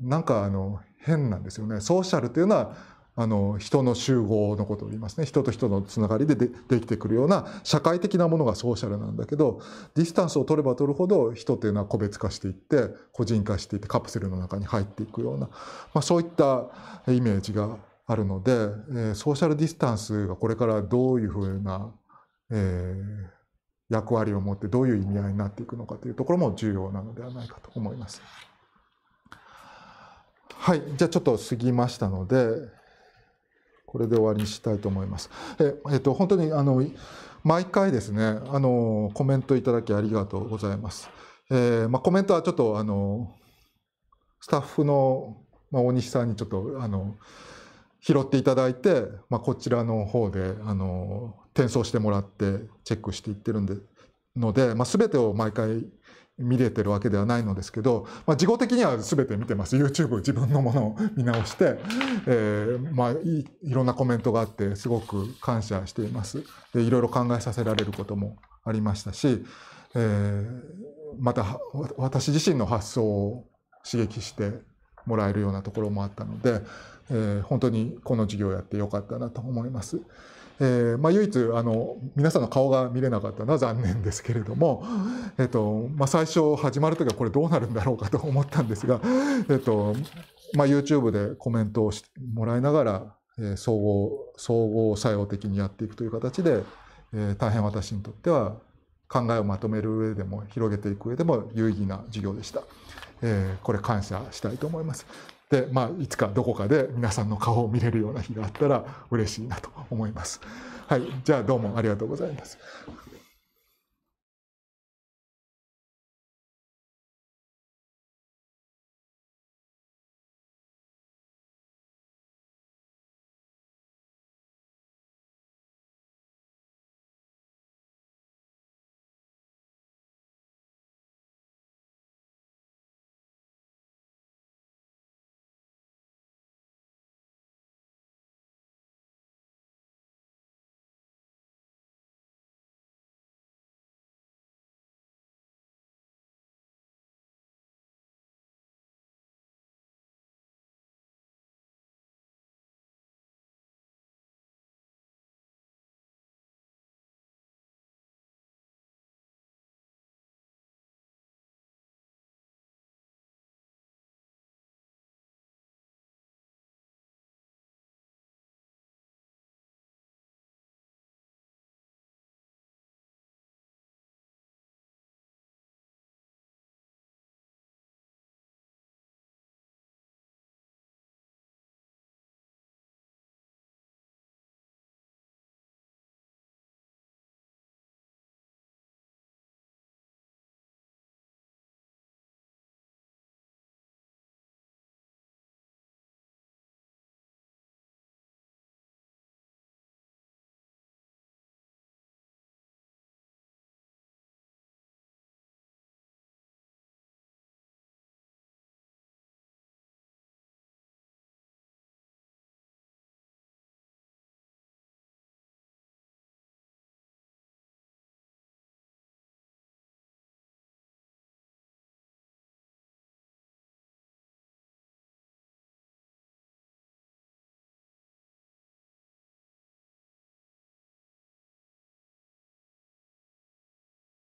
なんかあの変なんですよね。ソーシャルというのはあの人の集合のことを言いますね人と人のつながりででできてくるような社会的なものがソーシャルなんだけどディスタンスを取れば取るほど人というのは個別化していって個人化していってカプセルの中に入っていくような、まあ、そういったイメージがあるので、えー、ソーシャルディスタンスがこれからどういうふうな、えー、役割を持ってどういう意味合いになっていくのかというところも重要なのではないかと思います。はい、じゃあちょっと過ぎましたので、これで終わりにしたいと思います。ええっと、本当にあの毎回ですねあのコメントいただきありがとうございます。えーまあ、コメントはちょっとあのスタッフの、まあ、大西さんにちょっとあの拾っていただいて、まあ、こちらの方であの転送してもらってチェックしていってるんでので、まあ、全てを毎回見れてるわけではないのですけど、まあ、事後的には全て見てます。YouTube 自分のものを 見直して、えー、まあい、いろんなコメントがあって、すごく感謝しています。で、いろいろ考えさせられることもありましたし、えー、また、私自身の発想を刺激してもらえるようなところもあったので、えー、本当にこの授業をやってよかったなと思います。えー、まあ、唯一あの皆さんの顔が見れなかったのは残念ですけれども、えーとまあ、最初始まる時はこれどうなるんだろうかと思ったんですが、えーとまあ、YouTube でコメントをしてもらいながら、えー、総合総合作用的にやっていくという形で、えー、大変私にとっては考えをまとめる上でも広げていく上でも有意義な授業でした。えー、これ感謝したいと思います。で、まあ、いつかどこかで皆さんの顔を見れるような日があったら嬉しいなと思います。はい、じゃあどうもありがとうございます。